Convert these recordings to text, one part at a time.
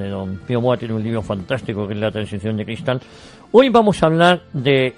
de don Pío Boa tiene un libro fantástico que es La Transición de Cristal. Hoy vamos a hablar de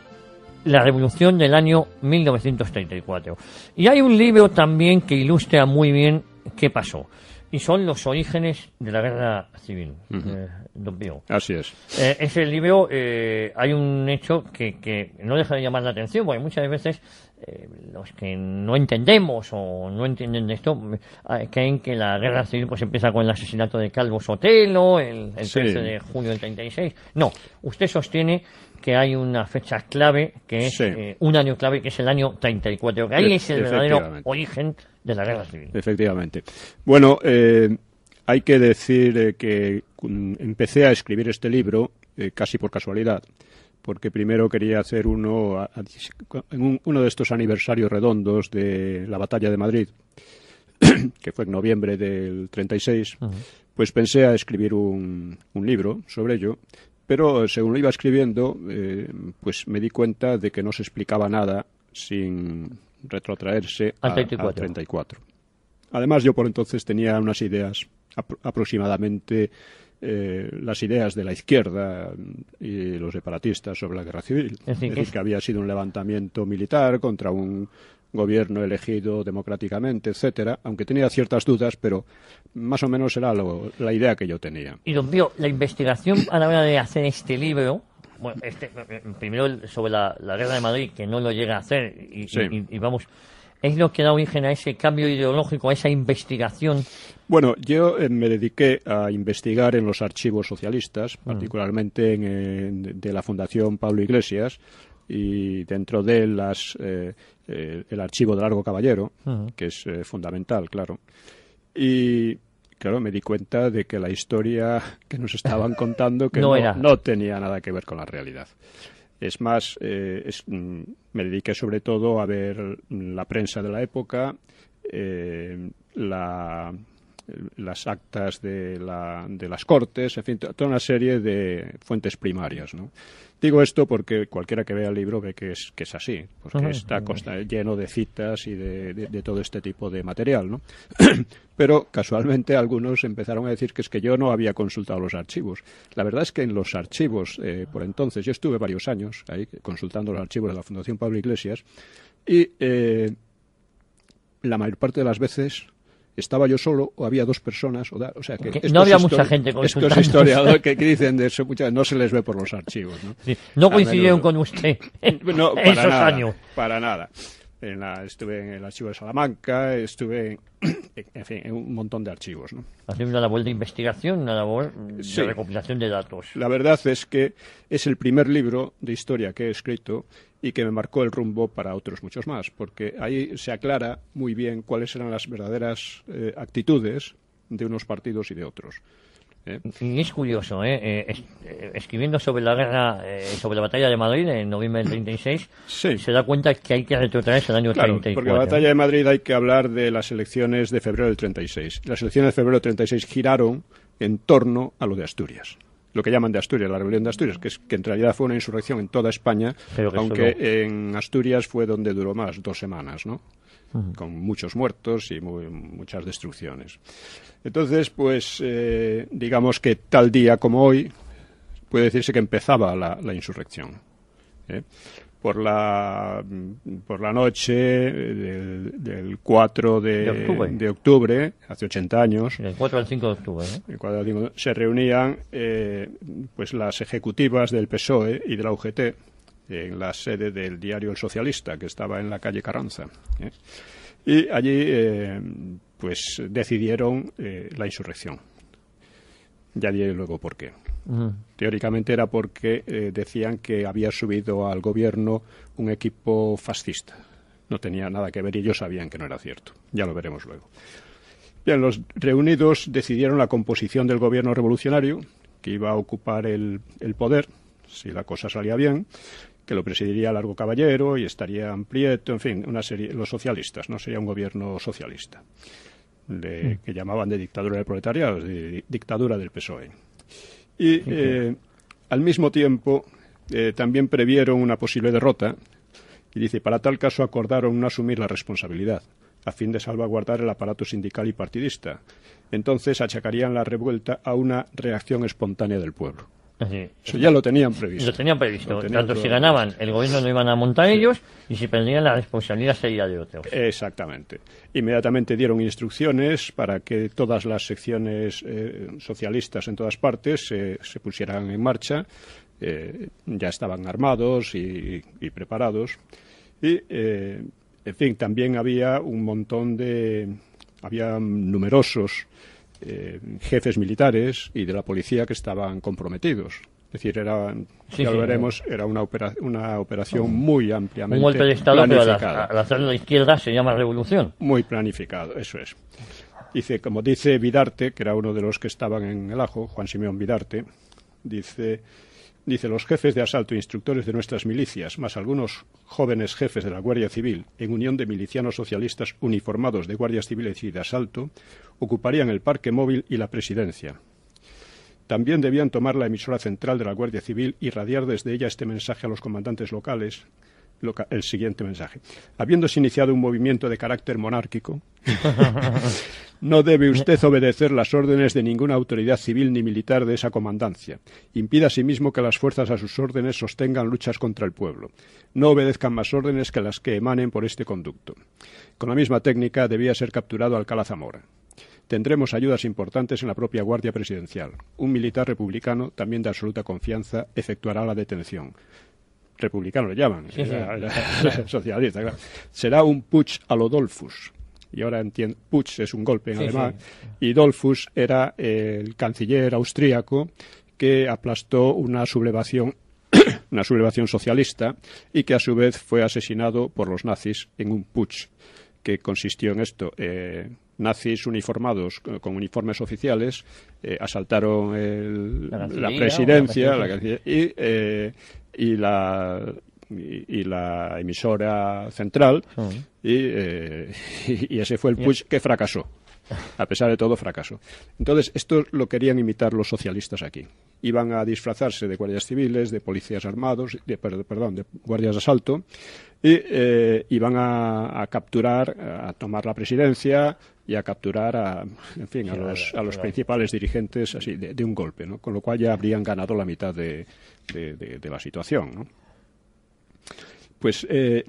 la revolución del año 1934. Y hay un libro también que ilustra muy bien qué pasó. Y son los orígenes de la guerra civil, eh, don Pío. Así es. Eh, ese libro, eh, hay un hecho que, que no deja de llamar la atención, porque muchas veces eh, los que no entendemos o no entienden de esto eh, creen que la guerra civil pues empieza con el asesinato de Calvo Sotelo el, 13 de junio del 36. No, usted sostiene que hay una fecha clave, que es eh, un año clave, que es el año 34, que ahí e- es el verdadero origen de la guerra civil. Efectivamente. Bueno, hay que decir que mm, empecé a escribir este libro casi por casualidad porque primero quería hacer uno en uno de estos aniversarios redondos de la batalla de Madrid, que fue en noviembre del 36, pues pensé a escribir un, libro sobre ello, pero eh, según lo iba escribiendo, eh, pues me di cuenta de que no se explicaba nada sin retrotraerse al 34. A, 34. Además, yo por entonces tenía unas ideas aproximadamente eh, las ideas de la izquierda y los separatistas sobre la guerra civil. que había sido un levantamiento militar contra un gobierno elegido democráticamente, etcétera, aunque tenía ciertas dudas, pero más o menos era la idea que yo tenía. Y don Pío, la investigación a la hora de hacer este libro, este, eh, eh, primero sobre la, guerra de Madrid, que no lo llega a hacer, y vamos es lo que da origen a ese cambio ideológico, a esa investigación? Bueno, yo eh, me dediqué a investigar en los archivos socialistas, mm. particularmente en, de la Fundación Pablo Iglesias y dentro de las, eh, eh, el archivo de Largo Caballero, mm. que es fundamental, claro. Y claro, me di cuenta de que la historia que nos estaban contando que no tenía nada que ver con la realidad. Es más, eh, mm, me dediqué sobre todo a ver la prensa de la época, eh, la, las actas de, las Cortes, en fin, toda una serie de fuentes primarias. Digo esto porque cualquiera que vea el libro ve que es, así, porque está lleno de citas y de, todo este tipo de material, Pero casualmente algunos empezaron a decir que es que yo no había consultado los archivos. La verdad es que en los archivos, eh, por entonces, yo estuve varios años ahí consultando los archivos de la Fundación Pablo Iglesias y eh, la mayor parte de las veces estaba yo solo o había dos personas. O, da, o sea, que, no había mucha gente consultando. Estos historiadores que, dicen de eso muchas no se les ve por los archivos. No, no coincidieron con usted no, esos años. Para nada estuve en el archivo de Salamanca, estuve en, fin, un montón de archivos. Haciendo una labor de investigación, una labor de recopilación de datos. La verdad es que es el primer libro de historia que he escrito y que me marcó el rumbo para otros muchos más, porque ahí se aclara muy bien cuáles eran las verdaderas eh, actitudes de unos partidos y de otros. Y ¿Eh? es curioso, ¿eh? Eh, escribiendo sobre la guerra, sobre la batalla de Madrid en noviembre del 36, se da cuenta que hay que retrotraerse al año claro, Porque la batalla de Madrid hay que hablar de las elecciones de febrero del 36. Las elecciones de febrero del 36 giraron en torno a lo de Asturias lo que llaman de Asturias, la rebelión de Asturias, que, en realidad fue una insurrección en toda España, aunque en Asturias fue donde duró más, dos semanas, ¿no? con muchos muertos y muchas destrucciones. Entonces, pues eh, digamos que tal día como hoy puede decirse que empezaba la, insurrección. ¿eh? Por, la, noche del, 4 de, octubre. hace 80 años. al 5 ¿eh? de octubre. se reunían pues las ejecutivas del PSOE y de la UGT en la sede del diario El Socialista, que estaba en la calle Carranza. ¿eh? Y allí, eh, pues, decidieron eh, la insurrección. Ya diré luego por qué. Teóricamente era porque decían que había subido al gobierno un equipo fascista. No tenía nada que ver y ellos sabían que no era cierto. Ya lo veremos luego. Bien, los reunidos decidieron la composición del gobierno revolucionario, que iba a ocupar el, el poder, si la cosa salía bien, que lo presidiría Largo Caballero y estaría amplieto, en fin, una serie, los socialistas, ¿no? Sería un gobierno socialista, mm. que llamaban de dictadura del proletariado, de dictadura del PSOE. Y eh, al mismo tiempo eh, también previeron una posible derrota y dice, para tal caso acordaron no asumir la responsabilidad a fin de salvaguardar el aparato sindical y partidista. Entonces achacarían la revuelta a una reacción espontánea del pueblo. Eso ya lo tenían previsto. Lo tenían previsto. Tanto si ganaban, el gobierno no iban a montar ellos y si perdían, la responsabilidad sería de otros. Exactamente. Inmediatamente dieron instrucciones para que todas las secciones eh, socialistas en todas partes eh, se pusieran en marcha. Eh, ya estaban armados y, y preparados. Y, en fin, también había un montón de. Había numerosos eh, jefes militares y de la policía que estaban comprometidos. Es decir, era, ya lo veremos, era una, una operación muy ampliamente Un golpe de Estado, planificada. la, izquierda se llama revolución. Muy planificado, eso es. Dice, como dice Vidarte, que era uno de los que estaban en el ajo, Juan Simeón Vidarte, dice Dice, los jefes de asalto, e instructores de nuestras milicias, más algunos jóvenes jefes de la Guardia Civil, en unión de milicianos socialistas uniformados de guardias civiles y de asalto, ocuparían el parque móvil y la presidencia. También debían tomar la emisora central de la Guardia Civil y radiar desde ella este mensaje a los comandantes locales, el siguiente mensaje. Habiéndose iniciado un movimiento de carácter monárquico, no debe usted obedecer las órdenes de ninguna autoridad civil ni militar de esa comandancia. Impida asimismo que las fuerzas a sus órdenes sostengan luchas contra el pueblo. No obedezcan más órdenes que las que emanen por este conducto. Con la misma técnica debía ser capturado Alcalá Zamora tendremos ayudas importantes en la propia Guardia Presidencial. Un militar republicano, también de absoluta confianza, efectuará la detención republicano le llaman, socialista, claro. será un putsch a lo Y ahora entiendo, putsch es un golpe en alemán, y Dolfus era el canciller austríaco que aplastó una sublevación una sublevación socialista y que a su vez fue asesinado por los nazis en un putsch que consistió en esto. Eh, nazis uniformados eh, con uniformes oficiales eh, asaltaron la, presidencia, eh, y, la y, la emisora central y, ese fue el push que fracasó a pesar de todo fracasó entonces esto lo querían imitar los socialistas aquí iban a disfrazarse de guardias civiles de policías armados de, perdón de guardias de asalto y iban a, capturar, a tomar la presidencia, y a capturar a, en fin, a los, principales dirigentes así de, un golpe, ¿no? Con lo cual ya habrían ganado la mitad de, la situación, Pues eh,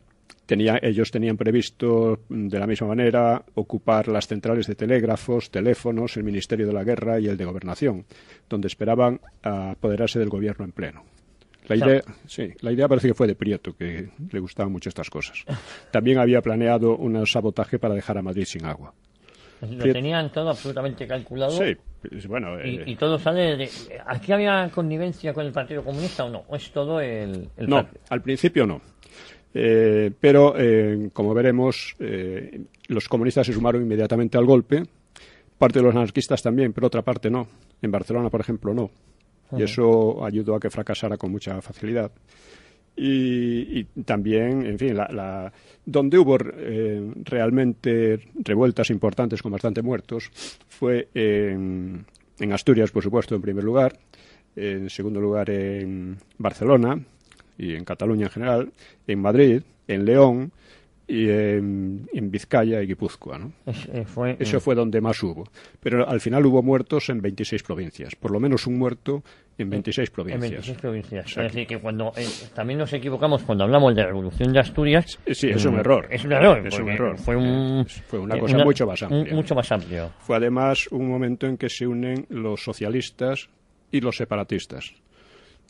ellos tenían previsto, mm, de la misma manera, ocupar las centrales de telégrafos, teléfonos, el Ministerio de la Guerra y el de Gobernación, donde esperaban apoderarse del gobierno en pleno. La idea, sí, la idea parece que fue de Prieto, que le gustaban mucho estas cosas. También había planeado un sabotaje para dejar a Madrid sin agua lo tenían todo absolutamente calculado. Sí, bueno. Eh. y, todo sale de. ¿Aquí había connivencia con el Partido Comunista o no? ¿O es todo el.? no, al principio no. Eh, pero, eh, como veremos, los comunistas se sumaron inmediatamente al golpe. Parte de los anarquistas también, pero otra parte no. En Barcelona, por ejemplo, no. Y eso ayudó a que fracasara con mucha facilidad. Y, también, en fin, la, donde hubo eh, realmente revueltas importantes con bastante muertos fue en, en, Asturias, por supuesto, en primer lugar, en segundo lugar en Barcelona y en Cataluña en general, en Madrid, en León, y en, Vizcaya y Guipúzcoa. ¿no? Eh, Eso fue donde más hubo. Pero al final hubo muertos en 26 provincias, por lo menos un muerto en 26 provincias. En 26 provincias. es decir, que cuando eh, también nos equivocamos cuando hablamos de la Revolución de Asturias. Sí, es un mm, error. Es un error. Es un error. Fue, un, fue una cosa mucho más amplia. mucho más amplio. Fue además un momento en que se unen los socialistas y los separatistas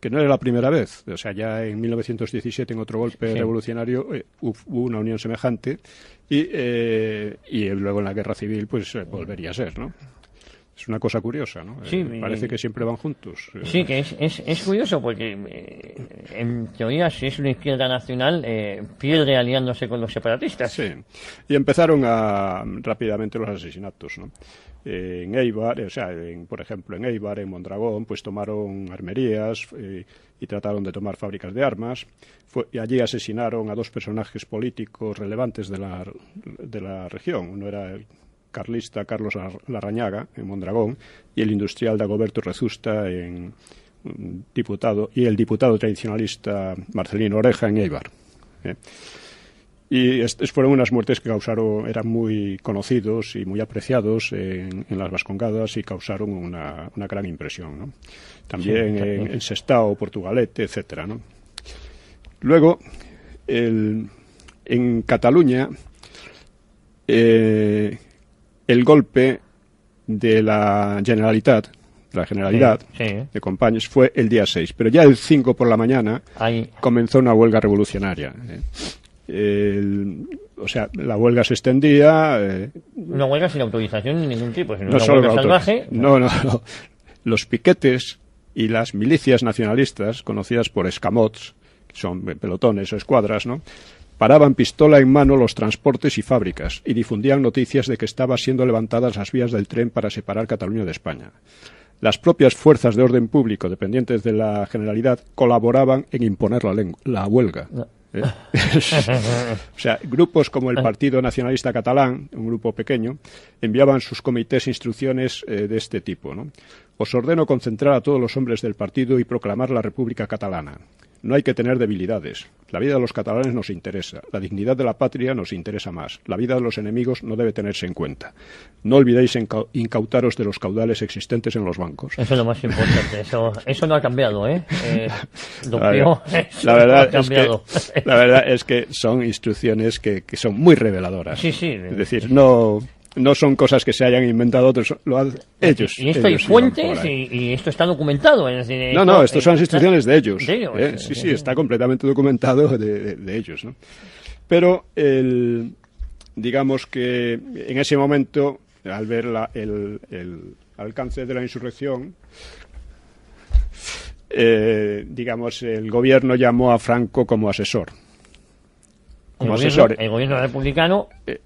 que no era la primera vez. O sea, ya en 1917, en otro golpe revolucionario, eh, hubo una unión semejante y, eh, y luego en la guerra civil, pues eh, volvería a ser, ¿no? Es una cosa curiosa, ¿no? Eh, parece que siempre van juntos. Eh. Sí, que es, curioso porque, eh, en teoría, si es una izquierda nacional, eh, pierde aliándose con los separatistas. Sí, y empezaron a, rápidamente los asesinatos, ¿no? en Eibar, o sea, por ejemplo, en Eibar, en Mondragón, pues tomaron armerías y trataron de tomar fábricas de armas. y allí asesinaron a dos personajes políticos relevantes de la, de la región. Uno era carlista Carlos Larrañaga, en Mondragón, y el industrial Dagoberto Rezusta, en diputado, y el diputado tradicionalista Marcelino Oreja, en Eibar. ¿eh? Y estas fueron unas muertes que causaron, eran muy conocidos y muy apreciados en, las Vascongadas y causaron una, gran impresión. También en, Sestao, Portugalete, etc. Luego, en Cataluña, eh, el golpe de la Generalitat, de la Generalidad de Compañes, fue el día 6. Pero ya el 5 por la mañana comenzó una huelga revolucionaria. ¿eh? o sea, la huelga se extendía. Eh, una huelga sin autorización de ningún tipo, sino no una huelga salvaje. no, no. Los piquetes y las milicias nacionalistas, conocidas por escamots, que son pelotones o escuadras, ¿no? Paraban pistola en mano los transportes y fábricas y difundían noticias de que estaban siendo levantadas las vías del tren para separar Cataluña de España. Las propias fuerzas de orden público, dependientes de la Generalidad, colaboraban en imponer la, la huelga. ¿eh? o sea, grupos como el Partido Nacionalista Catalán, un grupo pequeño, enviaban sus comités e instrucciones eh, de este tipo. Os ordeno concentrar a todos los hombres del partido y proclamar la República Catalana. No hay que tener debilidades. La vida de los catalanes nos interesa, la dignidad de la patria nos interesa más, la vida de los enemigos no debe tenerse en cuenta. No olvidéis incautaros de los caudales existentes en los bancos. Eso es lo más importante, eso, no ha cambiado, ¿eh? la, verdad, Es que, son instrucciones que, que son muy reveladoras. Es decir, no no son cosas que se hayan inventado otros, lo han ellos. Y esto hay fuentes y, esto está documentado. no, no, esto son las instrucciones de ellos. ¿eh? Sí, sí, está completamente documentado de, ellos. ¿no? Pero digamos que en ese momento, al ver la, el, alcance de la insurrección, eh, digamos, el gobierno llamó a Franco como asesor. Como asesor. el gobierno republicano. Eh,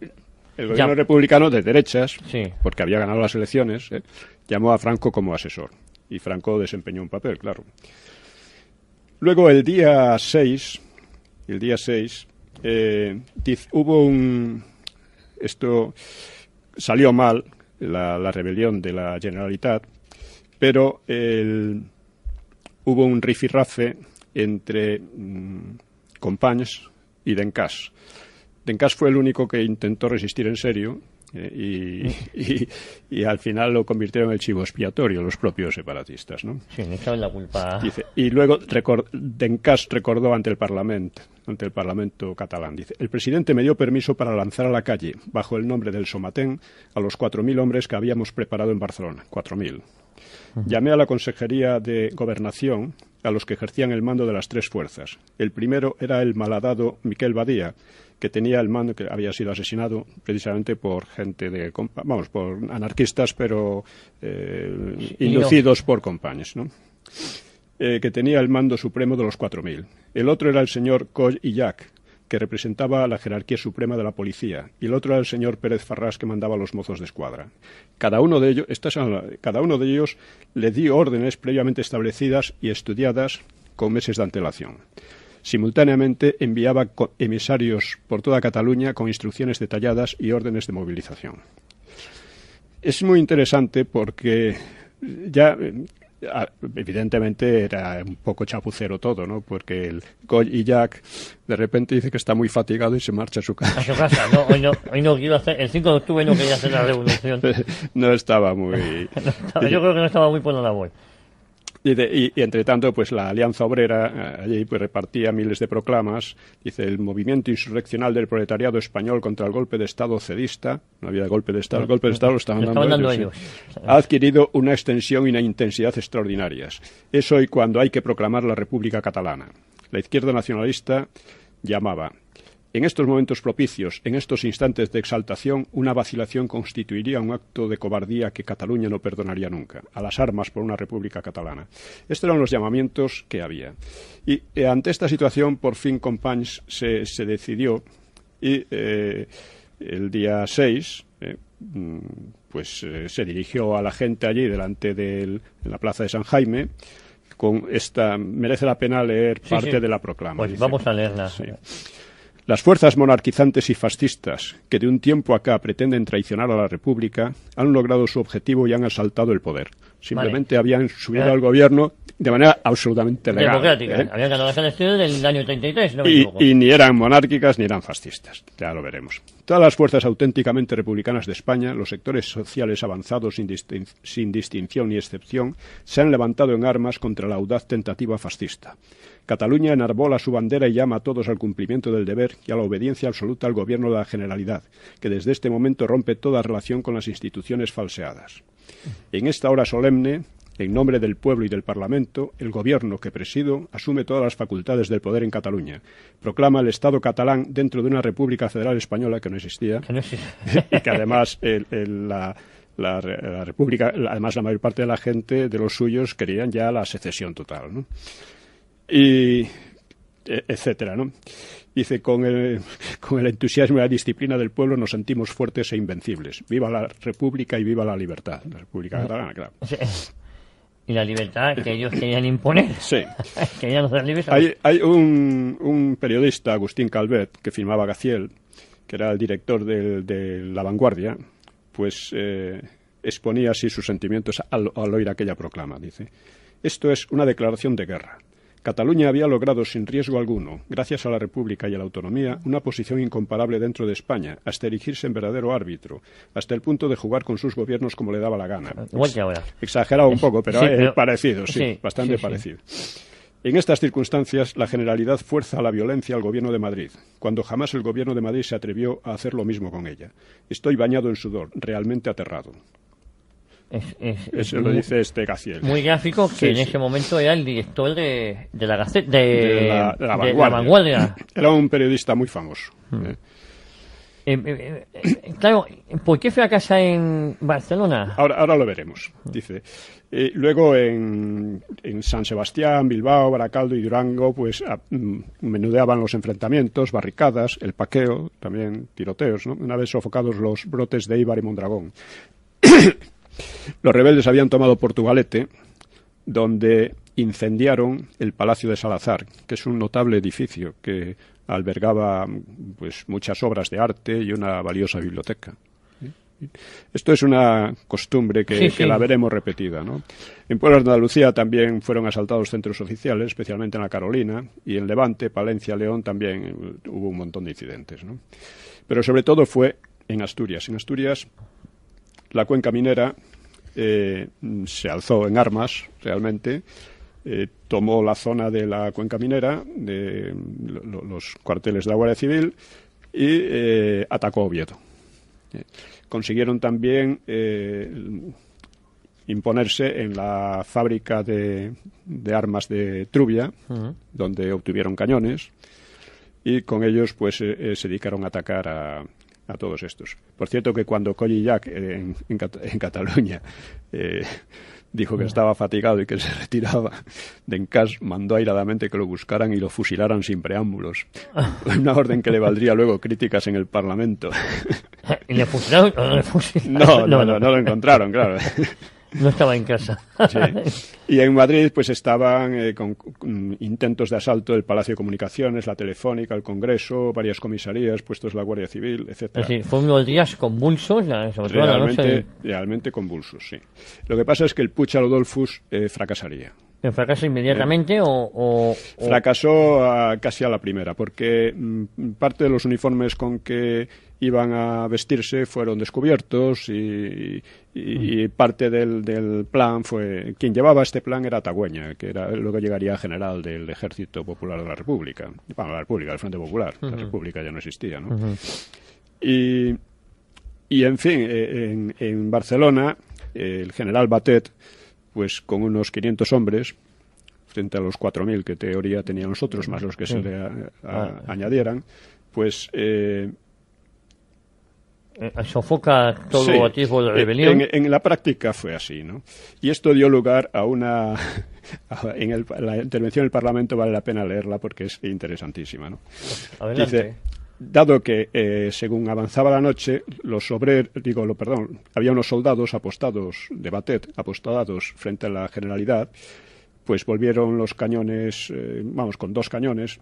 el gobierno republicano de derechas, porque había ganado las elecciones, ¿eh? llamó a Franco como asesor. Y Franco desempeñó un papel, claro. Luego, el día 6, el día 6, eh, hubo un... Esto salió mal, la, rebelión de la Generalitat, pero hubo un rifirrafe entre mm, Compañes y Dencas Dencas fue el único que intentó resistir en serio eh, y, al final lo convirtieron en el chivo expiatorio los propios separatistas. ¿no? Sí, la culpa. y luego record, recordó ante el Parlamento ante el Parlamento catalán. Dice, el presidente me dio permiso para lanzar a la calle, bajo el nombre del Somatén, a los 4.000 hombres que habíamos preparado en Barcelona. 4.000. Llamé a la Consejería de Gobernación a los que ejercían el mando de las tres fuerzas. El primero era el malhadado Miquel Badía, que tenía el mando, que había sido asesinado precisamente por gente de, vamos, por anarquistas, pero eh, inducidos por compañeros, ¿no? Eh, que tenía el mando supremo de los 4.000. El otro era el señor y Jack que representaba la jerarquía suprema de la policía, y el otro era el señor Pérez Farrás, que mandaba a los mozos de escuadra. Cada uno de ellos, cada uno de ellos le dio órdenes previamente establecidas y estudiadas con meses de antelación. Simultáneamente enviaba emisarios por toda Cataluña con instrucciones detalladas y órdenes de movilización. Es muy interesante porque ya eh, evidentemente era un poco chapucero todo, ¿no? Porque el Goy y Jack de repente dice que está muy fatigado y se marcha a su casa. A su casa, no, hoy no, quiero hacer, el 5 de octubre no quería hacer la revolución. No estaba muy... yo creo que no estaba muy por la labor. Y, entre tanto, pues la Alianza Obrera eh, allí pues, repartía miles de proclamas. Dice el movimiento insurreccional del proletariado español contra el golpe de Estado cedista. No había golpe de Estado, el golpe de Estado lo estaban, dando, ellos, Ha adquirido una extensión y una intensidad extraordinarias. Es hoy cuando hay que proclamar la República Catalana. La izquierda nacionalista llamaba en estos momentos propicios, en estos instantes de exaltación, una vacilación constituiría un acto de cobardía que Cataluña no perdonaría nunca, a las armas por una república catalana. Estos eran los llamamientos que había. Y eh, ante esta situación, por fin Companys se, decidió y eh, el día 6 eh, mm, pues, se dirigió a la gente allí delante de la plaza de San Jaime con esta merece la pena leer parte de la proclama. Pues vamos a leerla. Sí. Las fuerzas monarquizantes y fascistas, que de un tiempo acá pretenden traicionar a la República, han logrado su objetivo y han asaltado el poder. Simplemente habían subido ah. al gobierno de manera absolutamente legal. Democrática. ¿eh? Habían ganado las elecciones del año 33, no y, ni eran monárquicas ni eran fascistas. Ya lo veremos. Todas las fuerzas auténticamente republicanas de España, los sectores sociales avanzados sin distinción ni excepción, se han levantado en armas contra la audaz tentativa fascista. Cataluña enarbola su bandera y llama a todos al cumplimiento del deber y a la obediencia absoluta al gobierno de la Generalidad, que desde este momento rompe toda relación con las instituciones falseadas. En esta hora solemne, en nombre del pueblo y del Parlamento, el Gobierno que presido asume todas las facultades del poder en Cataluña. Proclama el Estado catalán dentro de una República Federal Española que no existía, y que además la, República, además la mayor parte de la gente de los suyos querían ya la secesión total y e, etcétera, ¿no? Dice, con el, con el entusiasmo y la disciplina del pueblo nos sentimos fuertes e invencibles. Viva la República y viva la libertad. La República Catalana, claro. Y la libertad que ellos querían imponer. Sí. querían libres. Hay, hay un, periodista, Agustín Calvet, que firmaba Gaciel, que era el director de, La Vanguardia, pues eh, exponía así sus sentimientos al oír aquella proclama. Dice, esto es una declaración de guerra Cataluña había logrado sin riesgo alguno, gracias a la República y a la autonomía, una posición incomparable dentro de España, hasta erigirse en verdadero árbitro, hasta el punto de jugar con sus gobiernos como le daba la gana. Pues, exagerado un poco, pero, parecido, sí, bastante parecido. En estas circunstancias, la Generalidad fuerza a la violencia al Gobierno de Madrid, cuando jamás el Gobierno de Madrid se atrevió a hacer lo mismo con ella. Estoy bañado en sudor, realmente aterrado. Eso lo dice este Gaciel. Muy gráfico, que en ese momento era el director de, la De, la, vanguardia. Era un periodista muy famoso. Hmm. Eh. Em, em, em, claro, ¿por qué fue a casa en Barcelona? Ahora, lo veremos, hmm. dice. Eh, luego en, San Sebastián, Bilbao, Baracaldo y Durango, pues ah, mm, menudeaban los enfrentamientos, barricadas, el paqueo, también tiroteos, ¿no? Una vez sofocados los brotes de Ibar y Mondragón. Los rebeldes habían tomado Portugalete, donde incendiaron el Palacio de Salazar, que es un notable edificio que albergaba pues, muchas obras de arte y una valiosa biblioteca. Esto es una costumbre que, la veremos repetida. En Puebla de Andalucía también fueron asaltados centros oficiales, especialmente en la Carolina, y en Levante, Palencia, León también hubo un montón de incidentes. Pero sobre todo fue en Asturias. En Asturias la cuenca minera eh, se alzó en armas realmente. Eh, tomó la zona de la cuenca minera, de los cuarteles de la Guardia Civil, y eh, atacó Oviedo. consiguieron también imponerse en la fábrica de, armas de Trubia, donde obtuvieron cañones, y con ellos pues se dedicaron a atacar a, a todos estos. Por cierto que cuando Colli Jack eh, en, Cataluña eh, dijo que estaba fatigado y que se retiraba de Encas, mandó airadamente que lo buscaran y lo fusilaran sin preámbulos. Ah. Una orden que le valdría luego críticas en el Parlamento. ¿Y le fusilaron? No, no, no, no, lo encontraron, claro. No estaba en casa. Y en Madrid, pues estaban eh, con, intentos de asalto del Palacio de Comunicaciones, la Telefónica, el Congreso, varias comisarías, puestos la Guardia Civil, etc. Pues sí, fueron unos días convulsos, sobre realmente, Realmente convulsos, sí. Lo que pasa es que el Pucha eh, fracasaría. ¿Fracasó inmediatamente eh, o, Fracasó casi a la primera, porque mm, parte de los uniformes con que iban a vestirse fueron descubiertos y, mm. parte del, del, plan fue quien llevaba este plan era Tagüeña que era lo que llegaría general del Ejército Popular de la República bueno la República el Frente Popular la República ya no existía no y, y en fin eh, en, Barcelona el general Batet pues con unos 500 hombres frente a los 4.000 que teoría tenían nosotros mm. más los que se le ah. añadieran, pues eh, eh, sofoca todo de eh, rebelión. En, en, la práctica fue así, ¿no? Y esto dio lugar a una... en la intervención del Parlamento vale la pena leerla porque es interesantísima, ¿no? Dice, dado que eh, según avanzaba la noche, los obreros, digo, lo, perdón, había unos soldados apostados de Batet, apostados frente a la Generalidad, pues volvieron los cañones, vamos, con dos cañones,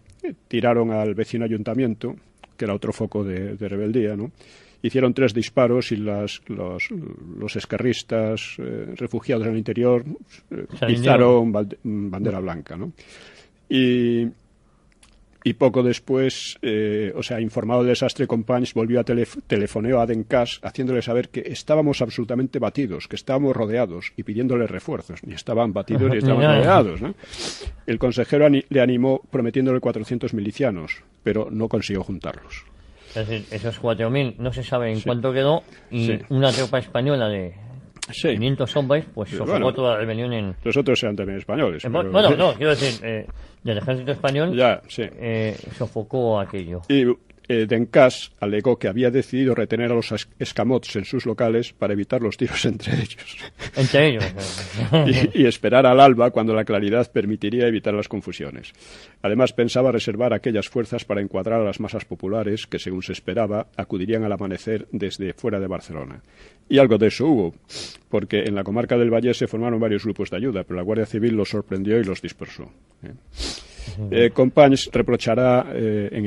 tiraron al vecino ayuntamiento, que era otro foco de, de rebeldía, ¿no? hicieron tres disparos y las, los, los escarristas eh, refugiados en el interior eh, izaron mm, bandera blanca. Y, poco después, eh, o sea, informado del desastre, Companys volvió a telef a Cash haciéndole saber que estábamos absolutamente batidos, que estábamos rodeados y pidiéndole refuerzos. Ni estaban batidos ni estaban rodeados. El consejero le animó prometiéndole 400 milicianos, pero no consiguió juntarlos. Es decir, esos 4.000 no se sabe en cuánto quedó y una tropa española de 500 hombres pues sofocó toda la rebelión en... Los otros eran también españoles. Bueno, no, quiero decir, eh, del ejército español ya, eh, sofocó aquello. Eh, Denkas alegó que había decidido retener a los escamots en sus locales para evitar los tiros entre ellos. y, esperar al alba cuando la claridad permitiría evitar las confusiones. Además, pensaba reservar aquellas fuerzas para encuadrar a las masas populares que, según se esperaba, acudirían al amanecer desde fuera de Barcelona. Y algo de eso hubo, porque en la comarca del Valle se formaron varios grupos de ayuda, pero la Guardia Civil los sorprendió y los dispersó. ¿eh? Eh, Companys reprochará eh, en,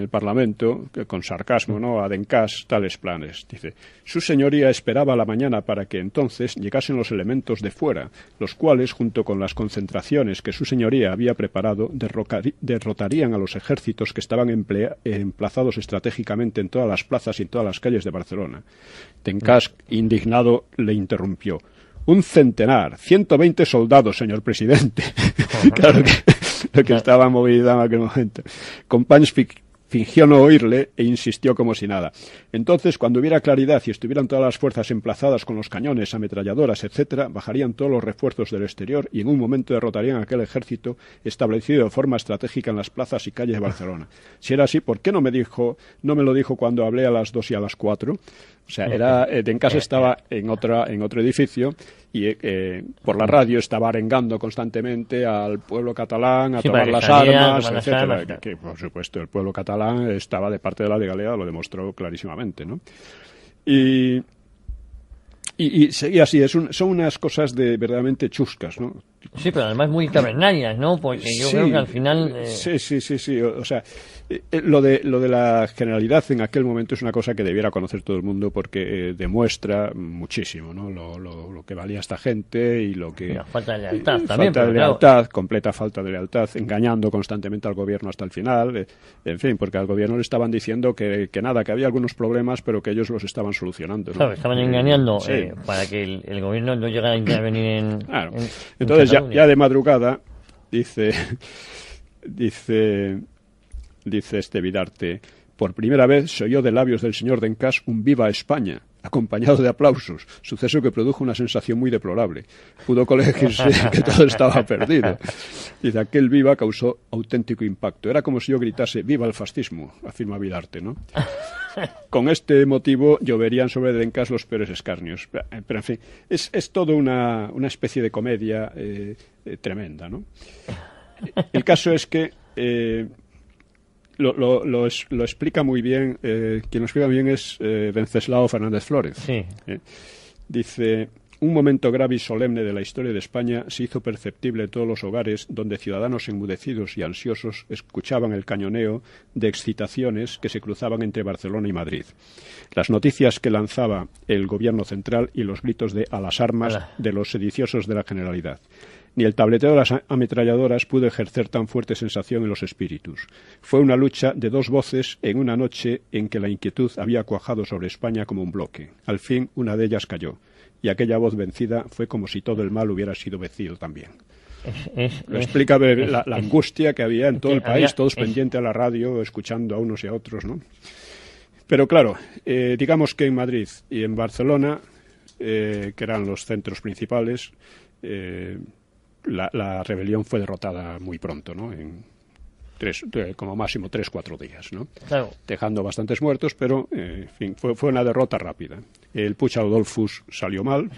el, Parlamento, con sarcasmo, ¿no? a Dencas tales planes. Dice, su señoría esperaba la mañana para que entonces llegasen los elementos de fuera, los cuales, junto con las concentraciones que su señoría había preparado, derrotarían a los ejércitos que estaban emplazados estratégicamente en todas las plazas y en todas las calles de Barcelona. Dencas, indignado, le interrumpió un centenar, 120 soldados, señor presidente. lo que estaba movilizado en aquel momento. fingió no oírle e insistió como si nada. Entonces, cuando hubiera claridad y estuvieran todas las fuerzas emplazadas con los cañones, ametralladoras, etc., bajarían todos los refuerzos del exterior y en un momento derrotarían aquel ejército establecido de forma estratégica en las plazas y calles de Barcelona. Si era así, ¿por qué no me dijo, no me lo dijo cuando hablé a las dos y a las cuatro? O sea, era, eh, en casa eh, estaba eh. en otra, en otro edificio y eh, por la radio estaba arengando constantemente al pueblo catalán a tomar las armas, etcétera, Que, por supuesto el pueblo catalán estaba de parte de la legalidad, lo demostró clarísimamente, ¿no? Y y, así, es son unas cosas de verdaderamente chuscas, ¿no? Sí, pero además muy tabernarias, ¿no? Porque yo creo que al final... Eh, sí, sí, sí, sí. O, sea, eh, eh, lo, de, lo de la generalidad en aquel momento es una cosa que debiera conocer todo el mundo porque demuestra muchísimo, ¿no? Lo, lo, que valía esta gente y lo que... La falta de lealtad también. Falta de lealtad, completa falta de lealtad, engañando constantemente al gobierno hasta el final. en fin, porque al gobierno le estaban diciendo que, nada, que había algunos problemas, pero que ellos los estaban solucionando. ¿no? Claro, estaban engañando para que el, gobierno no llegara a intervenir en... Claro. Entonces, ya, de madrugada dice, dice, dice este Vidarte, por primera vez se oyó de labios del señor Dencas un viva España acompañado de aplausos, suceso que produjo una sensación muy deplorable. Pudo colegirse que todo estaba perdido. Y de aquel viva causó auténtico impacto. Era como si yo gritase viva el fascismo, afirma Vilarte, ¿no? Con este motivo lloverían sobre Dencas los peores escarnios. Pero, en fin, es, es todo una, especie de comedia eh, eh, tremenda, ¿no? El caso es que eh, lo, explica muy bien, eh, quien lo explica bien es eh, Venceslao Fernández Flores. Eh, dice, un momento grave y solemne de la historia de España se hizo perceptible en todos los hogares donde ciudadanos enmudecidos y ansiosos escuchaban el cañoneo de excitaciones que se cruzaban entre Barcelona y Madrid. Las noticias que lanzaba el gobierno central y los gritos de a las armas de los sediciosos de la Generalidad. Ni el tableteo de las ametralladoras pudo ejercer tan fuerte sensación en los espíritus. Fue una lucha de dos voces en una noche en que la inquietud había cuajado sobre España como un bloque. Al fin una de ellas cayó, y aquella voz vencida fue como si todo el mal hubiera sido vencido también. Lo explica la, angustia que había en todo el país, todos pendientes a la radio, escuchando a unos y a otros, ¿no? Pero claro, eh, digamos que en Madrid y en Barcelona, eh, que eran los centros principales, eh, la, rebelión fue derrotada muy pronto, ¿no? En tres, eh, como máximo tres, cuatro días, ¿no? Dejando bastantes muertos, pero, eh, en fin, fue, fue, una derrota rápida. El Pucha Adolfus salió mal,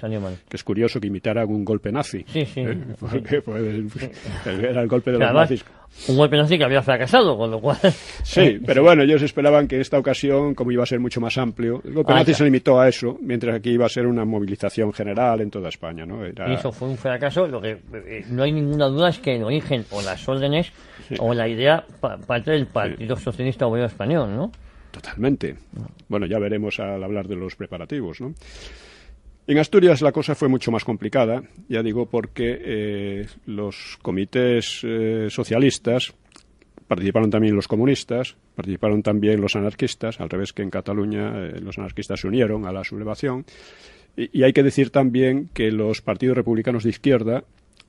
que es curioso que imitara un golpe nazi. Eh, porque era el golpe de los nazis un golpe nazi que había fracasado, con lo cual... Sí, pero bueno, ellos esperaban que esta ocasión, como iba a ser mucho más amplio, el golpe nazi se limitó a eso, mientras aquí iba a ser una movilización general en toda España, ¿no? Era... eso fue un fracaso, lo que eh, no hay ninguna duda es que el origen o las órdenes o la idea parte del Partido Socialista Obrero Español, ¿no? Totalmente. Bueno, ya veremos al hablar de los preparativos, ¿no? En Asturias la cosa fue mucho más complicada, ya digo, porque eh, los comités eh, socialistas, participaron también los comunistas, participaron también los anarquistas, al revés que en Cataluña eh, los anarquistas se unieron a la sublevación. y hay que decir también que los partidos republicanos de izquierda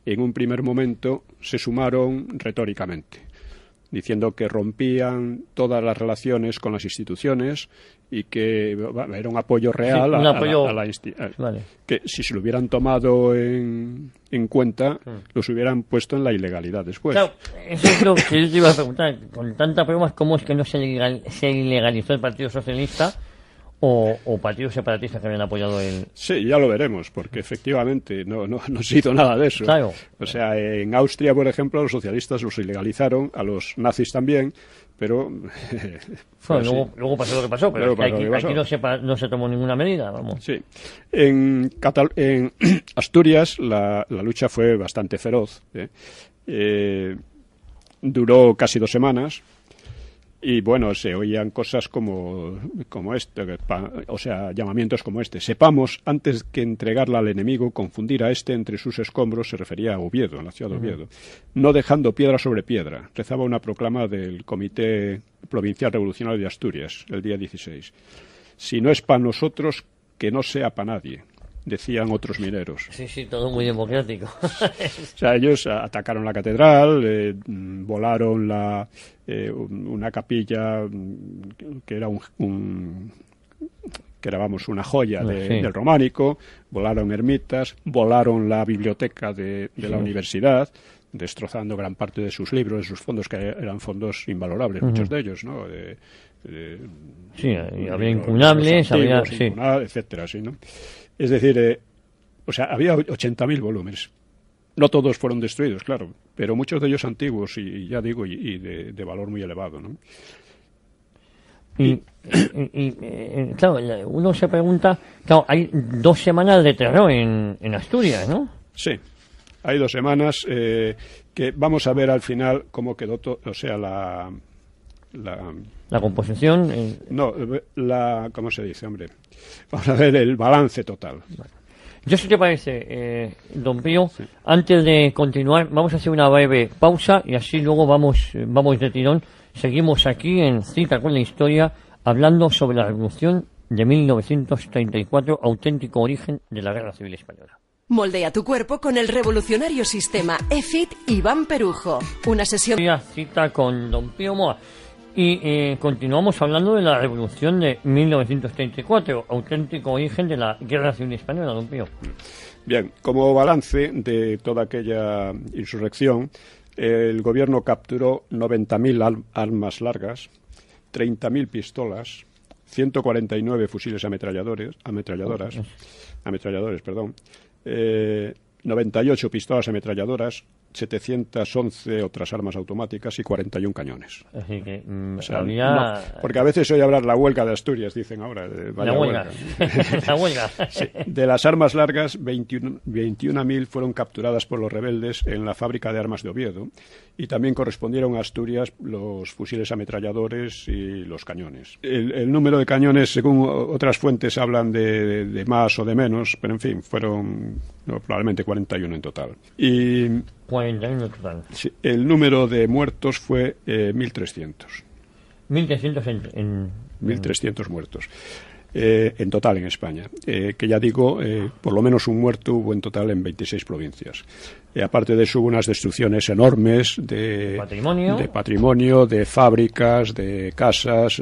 en un primer momento se sumaron retóricamente diciendo que rompían todas las relaciones con las instituciones y que era un apoyo real a, la, institución. Eh, que si se lo hubieran tomado en, cuenta mm. los hubieran puesto en la ilegalidad después claro, eso lo que yo te iba a preguntar con tanta pruebas cómo es que no se, se ilegalizó el Partido Socialista o, partidos separatistas que habían apoyado el. Sí, ya lo veremos, porque efectivamente no, no, no se hizo nada de eso. O sea, en Austria, por ejemplo, los socialistas los ilegalizaron, a los nazis también, pero. Bueno, luego, pasó lo que pasó, pero aquí, no, se, no, se, tomó ninguna medida, vamos. Sí. En, Asturias la, la, lucha fue bastante feroz. ¿eh? Eh, duró casi dos semanas. Y bueno, se oían cosas como, este, o sea, llamamientos como este. Sepamos, antes que entregarla al enemigo, confundir a este entre sus escombros, se refería a Oviedo, la ciudad de Oviedo, no dejando piedra sobre piedra. Rezaba una proclama del Comité Provincial Revolucionario de Asturias, el día 16. Si no es para nosotros, que no sea para nadie decían otros mineros. Sí, sí, todo muy democrático. o sea, ellos atacaron la catedral, eh, volaron la, eh, una capilla mm, que era un, que era, vamos, una joya del románico, volaron ermitas, volaron la biblioteca de, la universidad, destrozando gran parte de sus libros, de sus fondos, que eran fondos invalorables, muchos de ellos, ¿no? sí, había incunables, había... Sí. etcétera, ¿sí, no? Es decir, eh, o sea, había 80.000 volúmenes. No todos fueron destruidos, claro, pero muchos de ellos antiguos y, ya digo, y, de, valor muy elevado, ¿no? Y, eh, claro, uno se pregunta, claro, hay dos semanas de terror en, Asturias, ¿no? Sí, hay dos semanas eh, que vamos a ver al final cómo quedó, todo, o sea, la, la, composición. No, eh, la. ¿Cómo se dice, hombre? Vamos a ver el balance total. Yo si te parece, eh, don Pío, antes de continuar, vamos a hacer una breve pausa y así luego vamos, vamos de tirón. Seguimos aquí en Cita con la Historia hablando sobre la Revolución de 1934, auténtico origen de la Guerra Civil Española. Moldea tu cuerpo con el revolucionario sistema EFIT Iván Perujo. Una sesión... Cita con don Pío Moa. Y eh, continuamos hablando de la revolución de 1934, auténtico origen de la guerra civil española, don Bien, como balance de toda aquella insurrección, el gobierno capturó 90.000 armas largas, 30.000 pistolas, 149 fusiles ametralladores, ametralladoras, ametralladores, perdón, 98 eh, pistolas ametralladoras, 711 otras armas automáticas y 41 cañones. Así que mm, porque a veces oye hablar la huelga de Asturias, dicen ahora. De, eh, la huelga. De las armas largas, 21.000 fueron capturadas por los rebeldes en la fábrica de armas de Oviedo y también correspondieron a Asturias los fusiles ametralladores y los cañones. El, número de cañones, según otras fuentes, hablan de, más o de menos, pero en fin, fueron probablemente 41 en total. Y el número de muertos fue eh, 1.300. 1.300 en... 1.300 muertos. Eh, en total en España, eh, que ya digo, eh, por lo menos un muerto hubo en total en 26 provincias. aparte de eso, hubo unas destrucciones enormes de patrimonio, de, fábricas, de casas.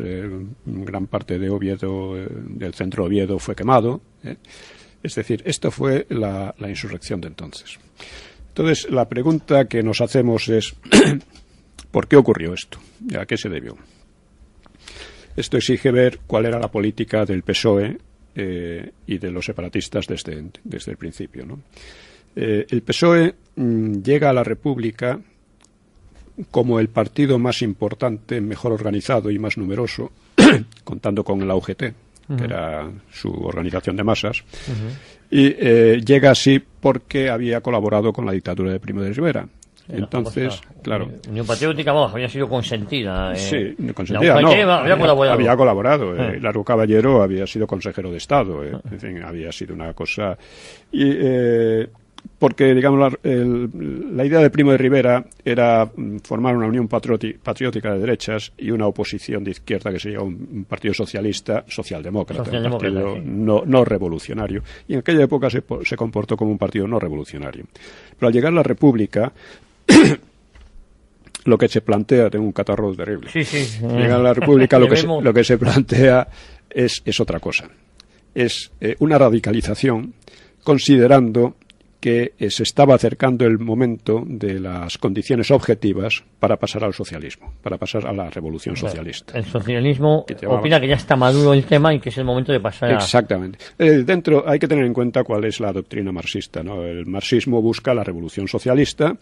gran parte de Oviedo, del centro de Oviedo, fue quemado. Es decir, esto fue la, la insurrección de entonces. Entonces, la pregunta que nos hacemos es, ¿por qué ocurrió esto? ¿A qué se debió? Esto exige ver cuál era la política del PSOE eh, y de los separatistas desde, el principio. Eh, el PSOE mm, llega a la República como el partido más importante, mejor organizado y más numeroso, contando con la UGT, que era su organización de masas, y eh, llega así porque había colaborado con la dictadura de Primo de Rivera entonces, claro. Unión Patriótica, había sido consentida. Eh. Sí, consentida, había, colaborado. Había eh. ah. colaborado. Largo Caballero había sido consejero de Estado. Eh. Ah. En fin, había sido una cosa. Y, porque, digamos, la, idea de Primo de Rivera era mm, formar una unión patriótica de derechas y una oposición de izquierda que sería un, partido socialista, socialdemócrata, partido no, revolucionario. Y en aquella época se, se comportó como un partido no revolucionario. Pero al llegar a la República, lo que se plantea, tengo un catarro terrible. Sí, Llega la República, lo que, se, lo que se plantea es, es otra cosa. Es eh, una radicalización considerando que eh, se estaba acercando el momento de las condiciones objetivas para pasar al socialismo, para pasar a la revolución socialista. El socialismo opina que ya está maduro el tema y que es el momento de pasar. A... Exactamente. Eh, dentro hay que tener en cuenta cuál es la doctrina marxista. ¿no? El marxismo busca la revolución socialista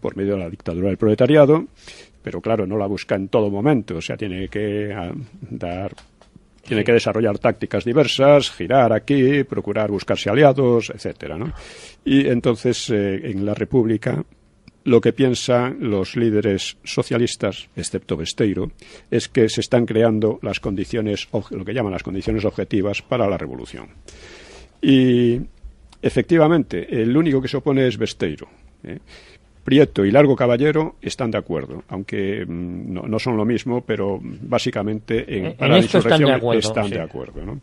por medio de la dictadura del proletariado, pero claro, no la busca en todo momento. O sea, tiene que ah, dar tiene que desarrollar tácticas diversas, girar aquí, procurar buscarse aliados, etcétera, Y entonces eh, en la República lo que piensan los líderes socialistas, excepto Besteiro, es que se están creando las condiciones, lo que llaman las condiciones objetivas para la revolución. Y efectivamente, el único que se opone es Besteiro. ¿eh? Prieto y Largo Caballero están de acuerdo, aunque mm, no, son lo mismo, pero básicamente en, en están de acuerdo.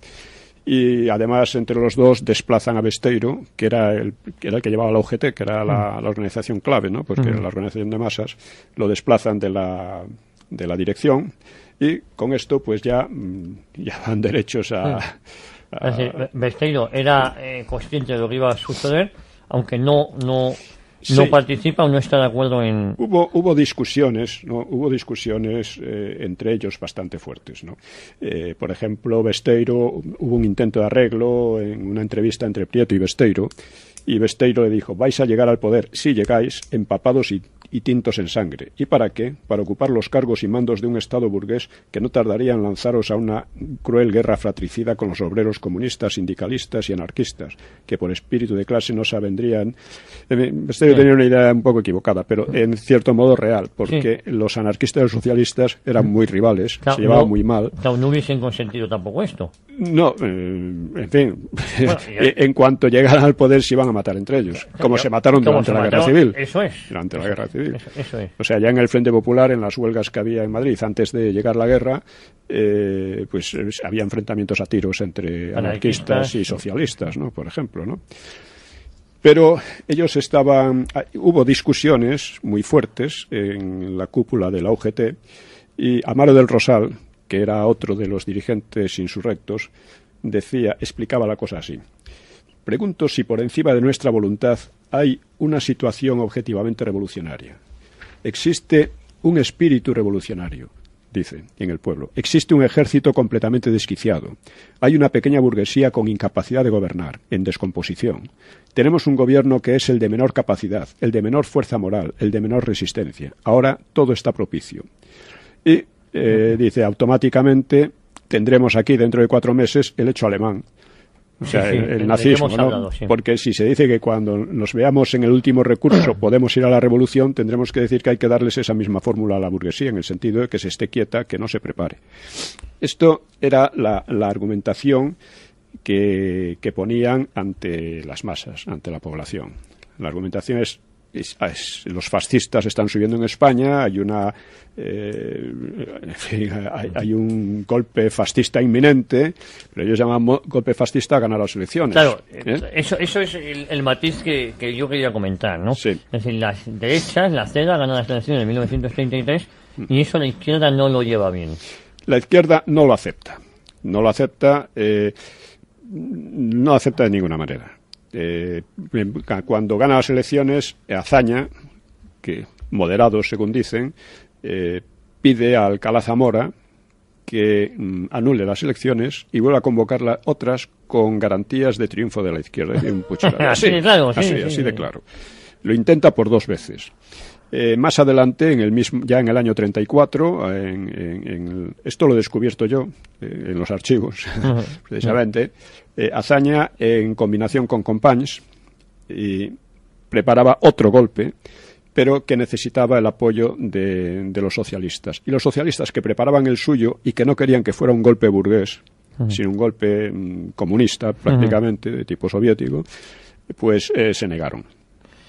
Y además, entre los dos desplazan a Besteiro, que era el que, era el que llevaba la UGT, que era mm. la, organización clave, ¿no? porque era mm. la organización de masas, lo desplazan de la, dirección y con esto pues ya, dan derechos a... Besteiro era eh, consciente de lo que iba a suceder, aunque no, no no participa o no está de acuerdo en hubo hubo discusiones no hubo discusiones eh, entre ellos bastante fuertes no eh, por ejemplo Besteiro hubo un intento de arreglo en una entrevista entre Prieto y Besteiro y Besteiro le dijo vais a llegar al poder si llegáis empapados y y tintos en sangre. ¿Y para qué? Para ocupar los cargos y mandos de un Estado burgués que no tardaría en lanzaros a una cruel guerra fratricida con los obreros comunistas, sindicalistas y anarquistas, que por espíritu de clase no se vendrían. Eh, estoy teniendo una idea un poco equivocada, pero en cierto modo real, porque los anarquistas y los socialistas eran muy rivales, se llevaban muy mal. no hubiesen consentido tampoco esto. No, eh, en fin, en cuanto llegaran al poder se iban a matar entre ellos, como se mataron durante la guerra civil. Eso es. Durante la guerra o sea, ya en el Frente Popular, en las huelgas que había en Madrid antes de llegar la guerra, eh, pues eh, había enfrentamientos a tiros entre anarquistas y socialistas, ¿no? Por ejemplo, ¿no? Pero ellos estaban, ah, hubo discusiones muy fuertes en la cúpula de la UGT y Amaro del Rosal, que era otro de los dirigentes insurrectos, decía, explicaba la cosa así. Pregunto si por encima de nuestra voluntad hay una situación objetivamente revolucionaria. Existe un espíritu revolucionario, dice, en el pueblo. Existe un ejército completamente desquiciado. Hay una pequeña burguesía con incapacidad de gobernar, en descomposición. Tenemos un gobierno que es el de menor capacidad, el de menor fuerza moral, el de menor resistencia. Ahora todo está propicio. Y eh, dice, automáticamente tendremos aquí dentro de cuatro meses el hecho alemán, el, nazismo, ¿no? Porque si se dice que cuando nos veamos en el último recurso podemos ir a la revolución, tendremos que decir que hay que darles esa misma fórmula a la burguesía, en el sentido de que se esté quieta, que no se prepare. Esto era la, la argumentación que, que ponían ante las masas, ante la población. La argumentación es Ah, los fascistas están subiendo en España, hay una eh, hay, un golpe fascista inminente, pero ellos llaman golpe fascista a ganar las elecciones. Claro, ¿eh? Eh, eso, eso es el, matiz que, yo quería comentar, ¿no? Es decir, las derechas, la CEDA ganó las elecciones en 1933 mm. y eso la izquierda no lo lleva bien. La izquierda no lo acepta, no lo acepta, no acepta de ninguna manera. Eh, em, cuando gana las elecciones, Azaña, que moderado según dicen, eh, pide al Alcalá Zamora que mm, anule las elecciones y vuelva a convocar otras con garantías de triunfo de la izquierda. así de claro. Lo intenta por dos veces. Eh, más adelante, en el mismo, ya en el año 34, en, esto lo he descubierto yo eh, en los archivos, precisamente, eh, Azaña, en combinación con Compañes, preparaba otro golpe, pero que necesitaba el apoyo de, los socialistas. Y los socialistas que preparaban el suyo y que no querían que fuera un golpe burgués, sino un golpe mm, comunista prácticamente, de tipo soviético, pues se negaron.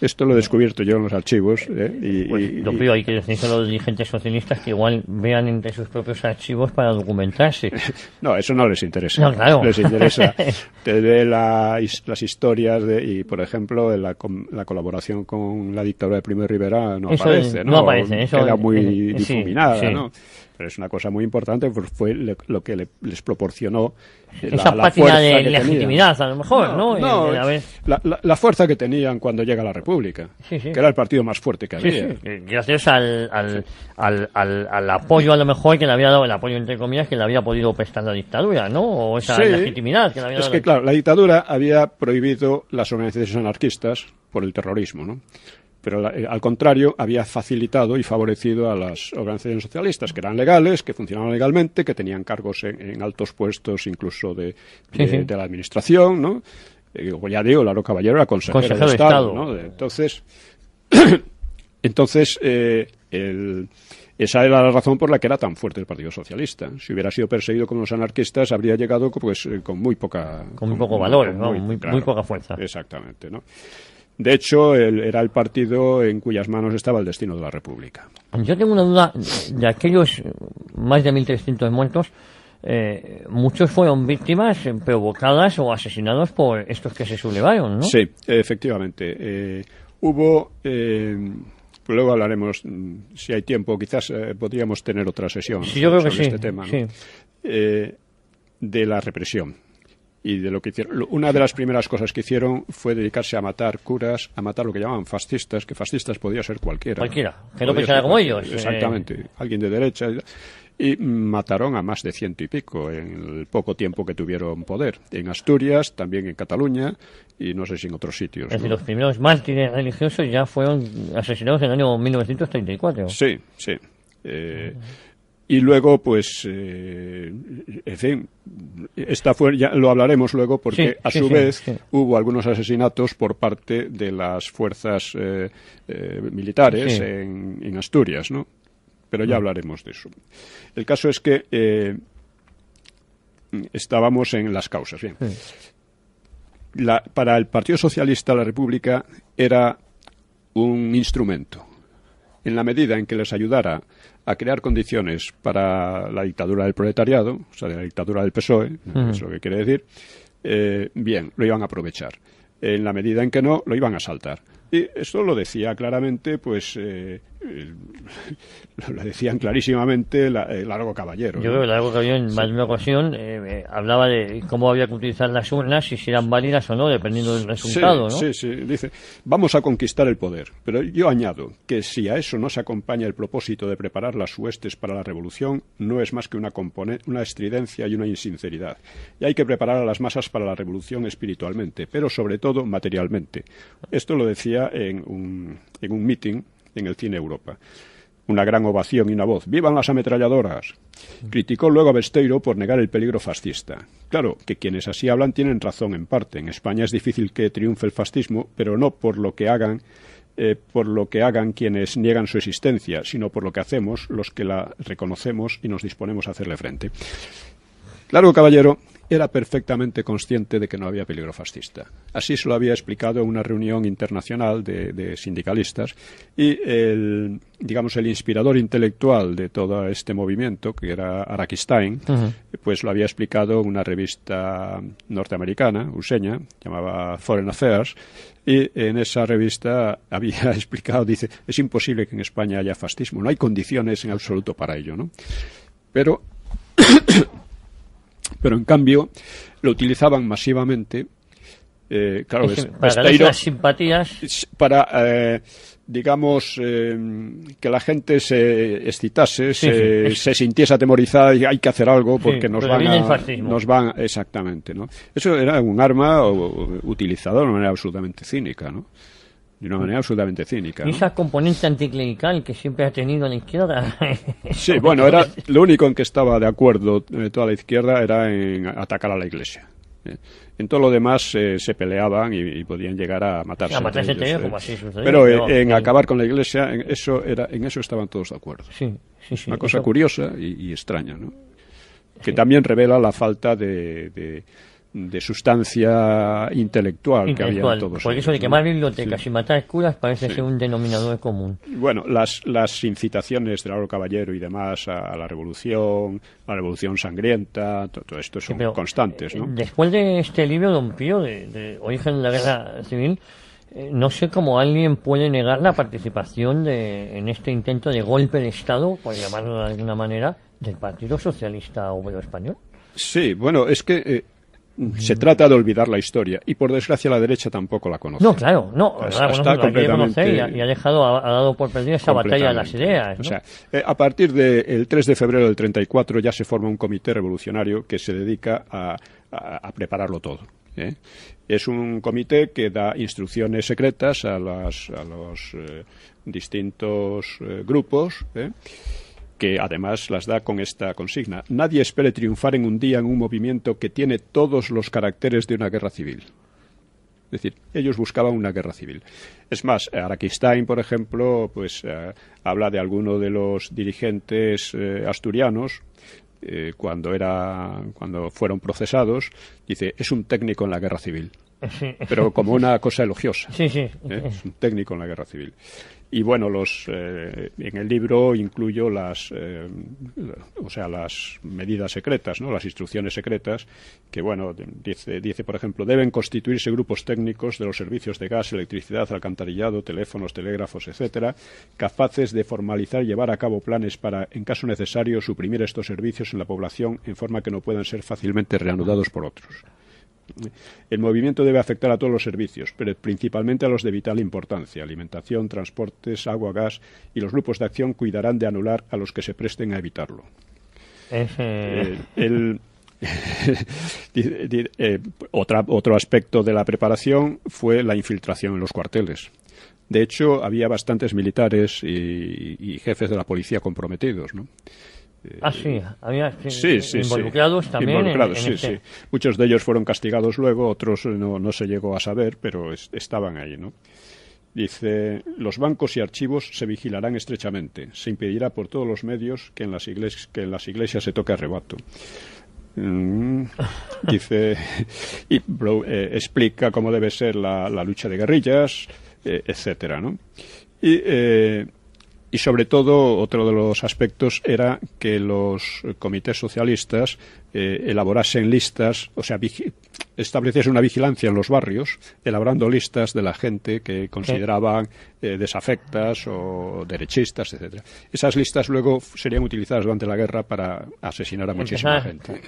Esto lo he descubierto yo en los archivos. ¿eh? Y, lo pues, pido hay que decirlo a los dirigentes socialistas que igual vean entre sus propios archivos para documentarse. No, eso no les interesa. No, claro. Les interesa Te la, las historias y, por ejemplo, la, colaboración con la dictadura de Primo de Rivera no aparece, ¿no? aparece. Eso, muy eh, eh, difuminada, ¿no? Pero es una cosa muy importante, pues fue lo que les proporcionó eh, la, esa fuerza de legitimidad, a lo mejor, ¿no? Eh, la, fuerza que tenían cuando llega la República, que era el partido más fuerte que había. Gracias al, al, apoyo, a lo mejor, que le había dado, el apoyo entre comillas, que le había podido prestar la dictadura, ¿no? O esa legitimidad que le había dado. Es que, claro, la dictadura había prohibido las organizaciones anarquistas por el terrorismo, ¿no? pero eh, al contrario había facilitado y favorecido a las organizaciones socialistas, que eran legales, que funcionaban legalmente, que tenían cargos en, altos puestos incluso de, la administración, ¿no? Eh, ya digo, Laro Caballero era consejero, de, Estado, entonces, entonces eh, Esa era la razón por la que era tan fuerte el Partido Socialista. Si hubiera sido perseguido como los anarquistas, habría llegado pues, con muy poca... Con muy poco valor, muy, ¿no? muy, poca fuerza. Exactamente, ¿no? De hecho, era el partido en cuyas manos estaba el destino de la República. Yo tengo una duda de aquellos más de 1.300 muertos. Eh, muchos fueron víctimas provocadas o asesinados por estos que se sublevaron, ¿no? Sí, efectivamente. Eh, hubo. Eh, luego hablaremos, mm, si hay tiempo, quizás podríamos tener otra sesión sobre este tema. de la represión y de lo que hicieron. Una de las primeras cosas que hicieron fue dedicarse a matar curas, a matar lo que llamaban fascistas, que fascistas podía ser cualquiera. Cualquiera, que no pensara como ellos. Eh. Exactamente, alguien de derecha. Y mataron a más de ciento y pico en el poco tiempo que tuvieron poder. En Asturias, también en Cataluña y no sé si en otros sitios. Es decir, los primeros mártires religiosos ya fueron asesinados en el año 1934. Sí, sí. Eh, y luego, pues, eh, en fin, esta fue, lo hablaremos luego porque a su vez hubo algunos asesinatos por parte de las fuerzas eh, eh, militares en, Asturias, ¿no? Pero ya mm. hablaremos de eso. El caso es que estábamos en las causas. Bien. para el Partido Socialista la República era un instrumento. En la medida en que les ayudara a crear condiciones para la dictadura del proletariado, o sea, de la dictadura del PSOE, e, es lo que quiere decir, eh, bien, lo iban a aprovechar. En la medida en que no, lo iban a saltar. Y esto lo decía claramente, pues eh, lo decían clarísimamente el Largo Caballero. Yo creo que el Largo Caballero en más de una ocasión eh, hablaba de cómo había que utilizar las urnas y si eran válidas o no, dependiendo del resultado. Sí, sí, Dice, vamos a conquistar el poder. Pero yo añado que si a eso no se acompaña el propósito de preparar las huestes para la revolución, no es más que una, una estridencia y una insinceridad. Y hay que preparar a las masas para la revolución espiritualmente, pero sobre todo materialmente. Esto lo decía en un, en un meeting en el Cine Europa. Una gran ovación y una voz. ¡Vivan las ametralladoras! Mm. Criticó luego a Besteiro por negar el peligro fascista. Claro, que quienes así hablan tienen razón en parte. En España es difícil que triunfe el fascismo, pero no por lo que hagan eh, por lo que hagan quienes niegan su existencia, sino por lo que hacemos los que la reconocemos y nos disponemos a hacerle frente. Claro, caballero, era perfectamente consciente de que no había peligro fascista. Así se lo había explicado en una reunión internacional de, sindicalistas y el, digamos, el inspirador intelectual de todo este movimiento, que era Arakistain, pues lo había explicado en una revista norteamericana, useña, llamaba Foreign Affairs, y en esa revista había explicado, dice, es imposible que en España haya fascismo, no hay condiciones en absoluto para ello, ¿no? Pero pero en cambio lo utilizaban masivamente. Eh, claro, las simpatías. Para, eh, digamos, eh, que la gente se excitase, se, sintiese atemorizada y hay que hacer algo porque nos, pues van nos van. Exactamente, ¿no? Eso era un arma utilizado de una manera absolutamente cínica, ¿no? de una manera absolutamente cínica. ¿no? Esa componente anticlerical que siempre ha tenido la izquierda. sí, bueno, era lo único en que estaba de acuerdo eh, toda la izquierda era en atacar a la Iglesia. ¿eh? En todo lo demás eh, se peleaban y, podían llegar a matarse. a matarse como así sucedió, Pero en acabar con la Iglesia, en eso, era, en eso estaban todos de acuerdo. Sí, sí, sí. Una cosa curiosa y, extraña, ¿no? Que también revela la falta de de sustancia intelectual, que había todos Por eso de quemar bibliotecas y matar curas parece ser un denominador común. Bueno, las, las incitaciones de Lauro Caballero y demás a, la revolución, a la revolución sangrienta, todo, esto son constantes. Eh, ¿no? Después de este libro, Don Pío, de, Origen de la Guerra Civil, eh, no sé cómo alguien puede negar la participación de, en este intento de golpe de Estado, por llamarlo de alguna manera, del Partido Socialista Obrero Español. Sí, bueno, es que eh, se trata de olvidar la historia y por desgracia la derecha tampoco la conoce. No, claro, no, está completamente, y, ha, dejado, ha, dado por perdida esa batalla de las ideas. O sea, eh, a partir del 3 de febrero del 34 ya se forma un comité revolucionario que se dedica a, a, prepararlo todo. ¿eh? Es un comité que da instrucciones secretas a, las, los eh, distintos eh, grupos que además las da con esta consigna. Nadie espere triunfar en un día en un movimiento que tiene todos los caracteres de una guerra civil. Es decir, ellos buscaban una guerra civil. Es más, Araquistain, por ejemplo, pues eh, habla de alguno de los dirigentes eh, asturianos eh, cuando era cuando fueron procesados, dice, es un técnico en la guerra civil. Pero como una cosa elogiosa. Es un técnico en la guerra civil y bueno los eh, en el libro incluyo las eh, o sea las medidas secretas no las instrucciones secretas que bueno dice dice por ejemplo deben constituirse grupos técnicos de los servicios de gas electricidad alcantarillado teléfonos telégrafos etcétera capaces de formalizar y llevar a cabo planes para en caso necesario suprimir estos servicios en la población en forma que no puedan ser fácilmente reanudados por otros el movimiento debe afectar a todos los servicios, pero principalmente a los de vital importancia, alimentación, transportes, agua, gas, y los grupos de acción cuidarán de anular a los que se presten a evitarlo. Eh, eh, otro aspecto de la preparación fue la infiltración en los cuarteles. De hecho, había bastantes militares y, y jefes de la policía comprometidos, ¿no? Este, ah, sí, había involucrados también. Este- Muchos de ellos fueron castigados luego, otros no, se llegó a saber, pero estaban ahí, ¿no? Dice, los bancos y archivos se vigilarán estrechamente. Se impedirá por todos los medios que en las, iglesias, que las iglesias se toque arrebato. Mm, dice, y eh, explica cómo debe ser la, lucha de guerrillas, eh, etcétera, ¿no? Y eh, y sobre todo, otro de los aspectos era que los comités socialistas eh, elaborasen listas, o sea, estableciesen una vigilancia en los barrios, elaborando listas de la gente que consideraban eh, desafectas o derechistas, etcétera. Esas listas luego serían utilizadas durante la guerra para asesinar a muchísima gente.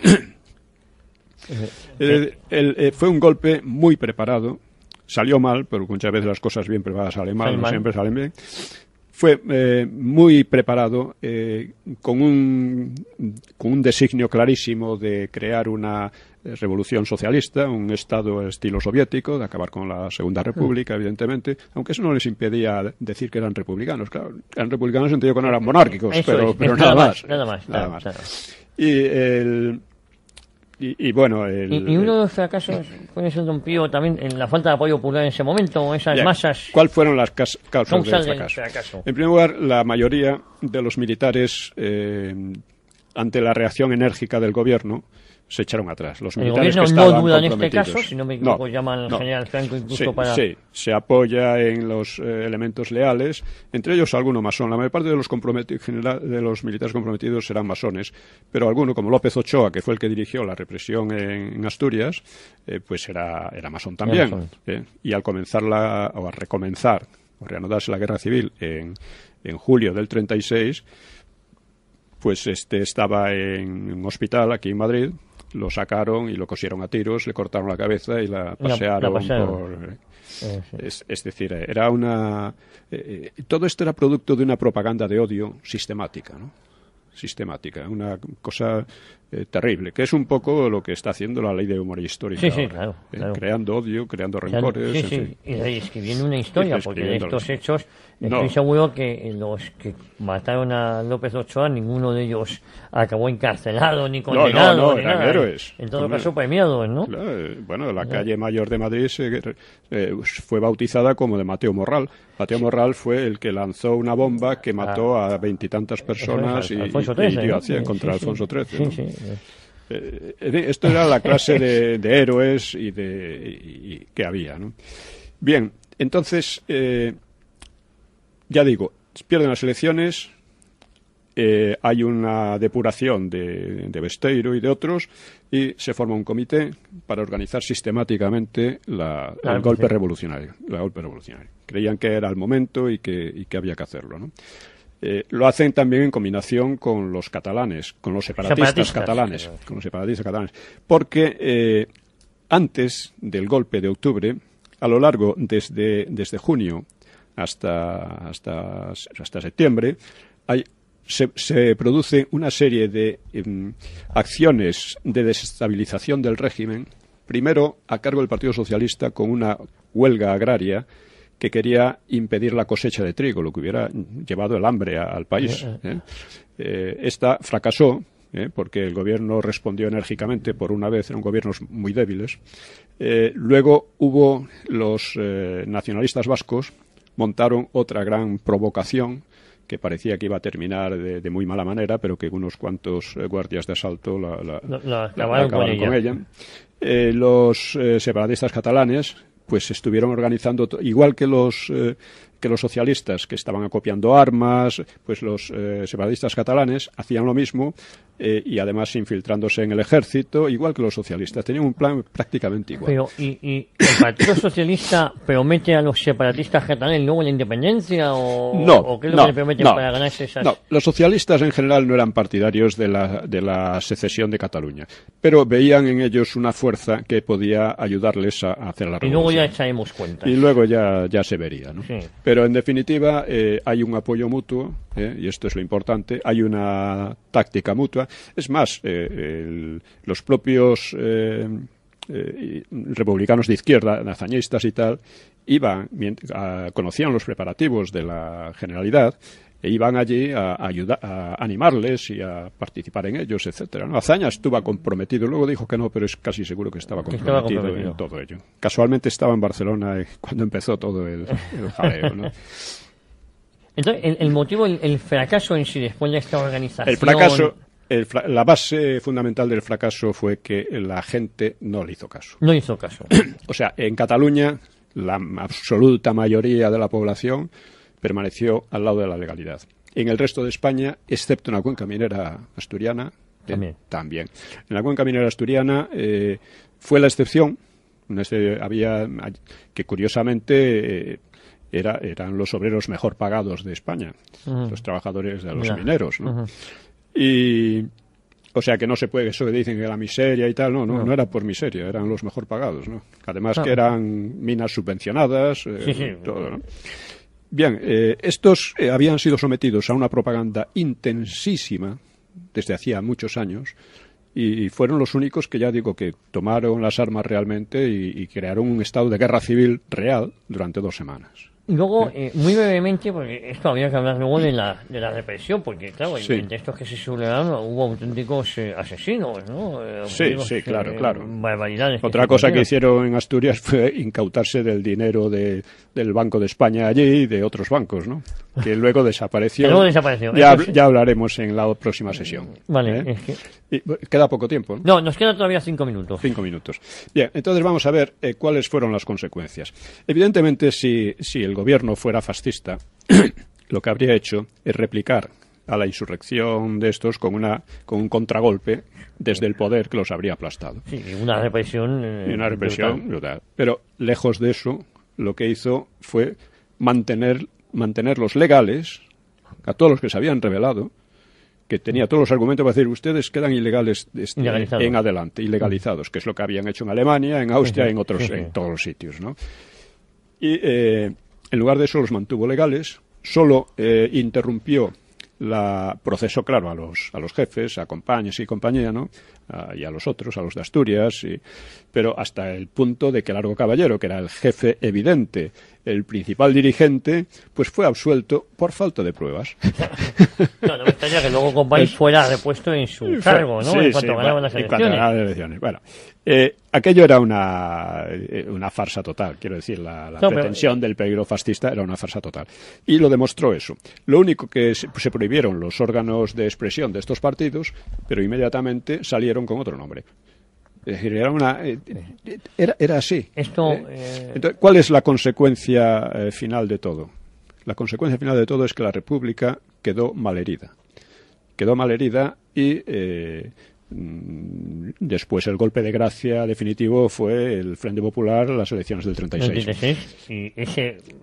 Eh, fue un golpe muy preparado, salió mal, pero muchas veces las cosas bien preparadas salen mal, no siempre salen bien fue eh, muy preparado eh, con, un, con un designio clarísimo de crear una eh, revolución socialista, un Estado estilo soviético, de acabar con la Segunda República, evidentemente, aunque eso no les impedía decir que eran republicanos. Claro, eran republicanos en sentido que no eran monárquicos, pero, pero nada más. Nada más. Y el, y, bueno, y, uno de los fracasos fue también en la falta de apoyo popular en ese momento, esas masas. ¿Cuáles fueron las causas, del, fracaso? En primer lugar, la mayoría de los militares, eh, ante la reacción enérgica del gobierno, se echaron atrás. Los militares el no duda en este caso, si no me equivoco, llaman al general Franco incluso para. Sí, se apoya en los eh, elementos leales, entre ellos alguno masón. La mayor parte de los, general, de los militares comprometidos eran masones, pero alguno, como López Ochoa, que fue el que dirigió la represión en, Asturias, eh, pues era, era masón también. Eh, y al comenzar la, o al recomenzar, o reanudarse la guerra civil en, en julio del 36, pues este estaba en un hospital aquí en Madrid lo sacaron y lo cosieron a tiros, le cortaron la cabeza y la pasearon. Por... Eh, es, decir, era una. Eh, eh, todo esto era producto de una propaganda de odio sistemática, ¿no? sistemática, una cosa eh, terrible, que es un poco lo que está haciendo la ley de humor histórica. Sí, sí, eh, claro, Creando odio, creando rencores. Sí, sí, en y reescribiendo una historia, porque de estos hechos estoy seguro que los que mataron a López Ochoa, ninguno de ellos acabó encarcelado ni condenado. No, no, no eran héroes. En todo caso, premiados, ¿no? Eh, bueno, la calle mayor de Madrid fue bautizada como de Mateo Morral. Mateo Morral fue el que lanzó una bomba que ah. mató a veintitantas personas y, y, hacia contra Alfonso XIII. Eh, eh, esto era la clase de, héroes y de que había. ¿no? Bien, entonces, eh, ya digo, pierden las elecciones, hay una depuración de, Besteiro y de otros, y se forma un comité para organizar sistemáticamente el golpe revolucionario, la golpe revolucionario. Creían que era el momento y que, y que había que hacerlo. ¿no? Eh, lo hacen también en combinación con los catalanes, con los separatistas, catalanes, catalanes, porque eh, antes del golpe de octubre, a lo largo desde, desde junio hasta, septiembre, hay, se, produce una serie de em, acciones de desestabilización del régimen, primero a cargo del Partido Socialista con una huelga agraria que quería impedir la cosecha de trigo, lo que hubiera llevado el hambre al país. Eh, eh, eh. esta fracasó. porque el gobierno respondió enérgicamente, por una vez eran gobiernos muy débiles. luego hubo los nacionalistas vascos, montaron otra gran provocación que parecía que iba a terminar de, muy mala manera, pero que unos cuantos guardias de asalto la, acabaron, con ella. los separatistas catalanes pues estuvieron organizando, igual que los, eh, que los socialistas que estaban acopiando armas, pues los eh, separatistas catalanes hacían lo mismo, eh, y además infiltrándose en el ejército, igual que los socialistas. Tenían un plan prácticamente igual. Pero, ¿y, el Partido Socialista promete a los separatistas catalanes luego la independencia? ¿O, no, ¿o qué es lo que para ganarse No, los socialistas en general no eran partidarios de la, de la secesión de Cataluña, pero veían en ellos una fuerza que podía ayudarles a, hacer la revolución. Y luego ya echaremos cuenta. Y luego ya, ya se vería, ¿no? Pero en definitiva, eh, hay un apoyo mutuo ¿eh? y esto es lo importante, hay una táctica mutua. Es más, eh, los propios eh, republicanos de izquierda, nazañistas y tal, iban, conocían los preparativos de la generalidad e iban allí a, ayudar, a animarles y a participar en ellos, etcétera. ¿no? Azaña estuvo comprometido, luego dijo que no, pero es casi seguro que estaba comprometido, en todo ello. Casualmente estaba en Barcelona cuando empezó todo el, el jaleo. ¿no? Entonces, el, motivo, el, fracaso en sí después de esta organización. El fracaso, la base fundamental del fracaso fue que la gente no le hizo caso. No hizo caso. o sea, en Cataluña, la absoluta mayoría de la población permaneció al lado de la legalidad. En el resto de España, excepto en la cuenca minera asturiana, eh, también. En la cuenca minera asturiana eh, fue la excepción. había que curiosamente eh, era, eran los obreros mejor pagados de España, los trabajadores de los mineros. ¿no? Y. O sea que no se puede, eso que dicen que la miseria y tal, no, no, no, era por miseria, eran los mejor pagados, ¿no? Además que eran minas subvencionadas, eh, todo, Bien, eh, estos eh, habían sido sometidos a una propaganda intensísima desde hacía muchos años y fueron los únicos que ya digo que tomaron las armas realmente y, y crearon un estado de guerra civil real durante dos semanas. Luego, eh, muy brevemente, porque esto había que hablar luego de la, de la represión, porque claro, en entre que se sublevaron hubo auténticos eh, asesinos, ¿no? Eh, sí, sí, claro, claro. Otra cosa que hicieron en Asturias fue incautarse del dinero de, del Banco de España allí y de otros bancos, ¿no? Que luego desapareció. luego desapareció. Ya, hablaremos en la próxima sesión. Vale. ¿eh? queda poco tiempo. ¿no? ¿no? nos queda todavía cinco minutos. Cinco minutos. Bien, entonces vamos a ver eh, cuáles fueron las consecuencias. Evidentemente, si, si el gobierno fuera fascista, lo que habría hecho es replicar a la insurrección de estos con una con un contragolpe desde el poder que los habría aplastado. Sí, una represión. Eh, y una represión Brutal. Pero lejos de eso, lo que hizo fue mantener, mantenerlos legales a todos los que se habían revelado, que tenía todos los argumentos para decir ustedes quedan ilegales este, en adelante, ilegalizados, que es lo que habían hecho en Alemania, en Austria, en otros, en todos los sitios, Y eh, en lugar de eso los mantuvo legales, solo eh, interrumpió la proceso, claro, a los, a los jefes, a compañías y compañía, ¿no? y a los otros, a los de Asturias, pero hasta el punto de que Largo Caballero, que era el jefe evidente, el principal dirigente, pues fue absuelto por falta de pruebas. no, me extraña que luego compañía fuera repuesto en su cargo, ¿no? en cuanto ganaban elecciones. las elecciones. Bueno, eh, aquello era eh, una, farsa total, quiero decir, la, pretensión del peligro fascista era una farsa total. Y lo demostró eso. Lo único que se, prohibieron los órganos de expresión de estos partidos, pero inmediatamente salieron con otro nombre. Eh, era, era, así. Esto, ¿Cuál es la consecuencia final de todo? La consecuencia final de todo es que la República quedó malherida. Quedó malherida y Mm, después el golpe de gracia definitivo fue el Frente Popular, las elecciones del 36.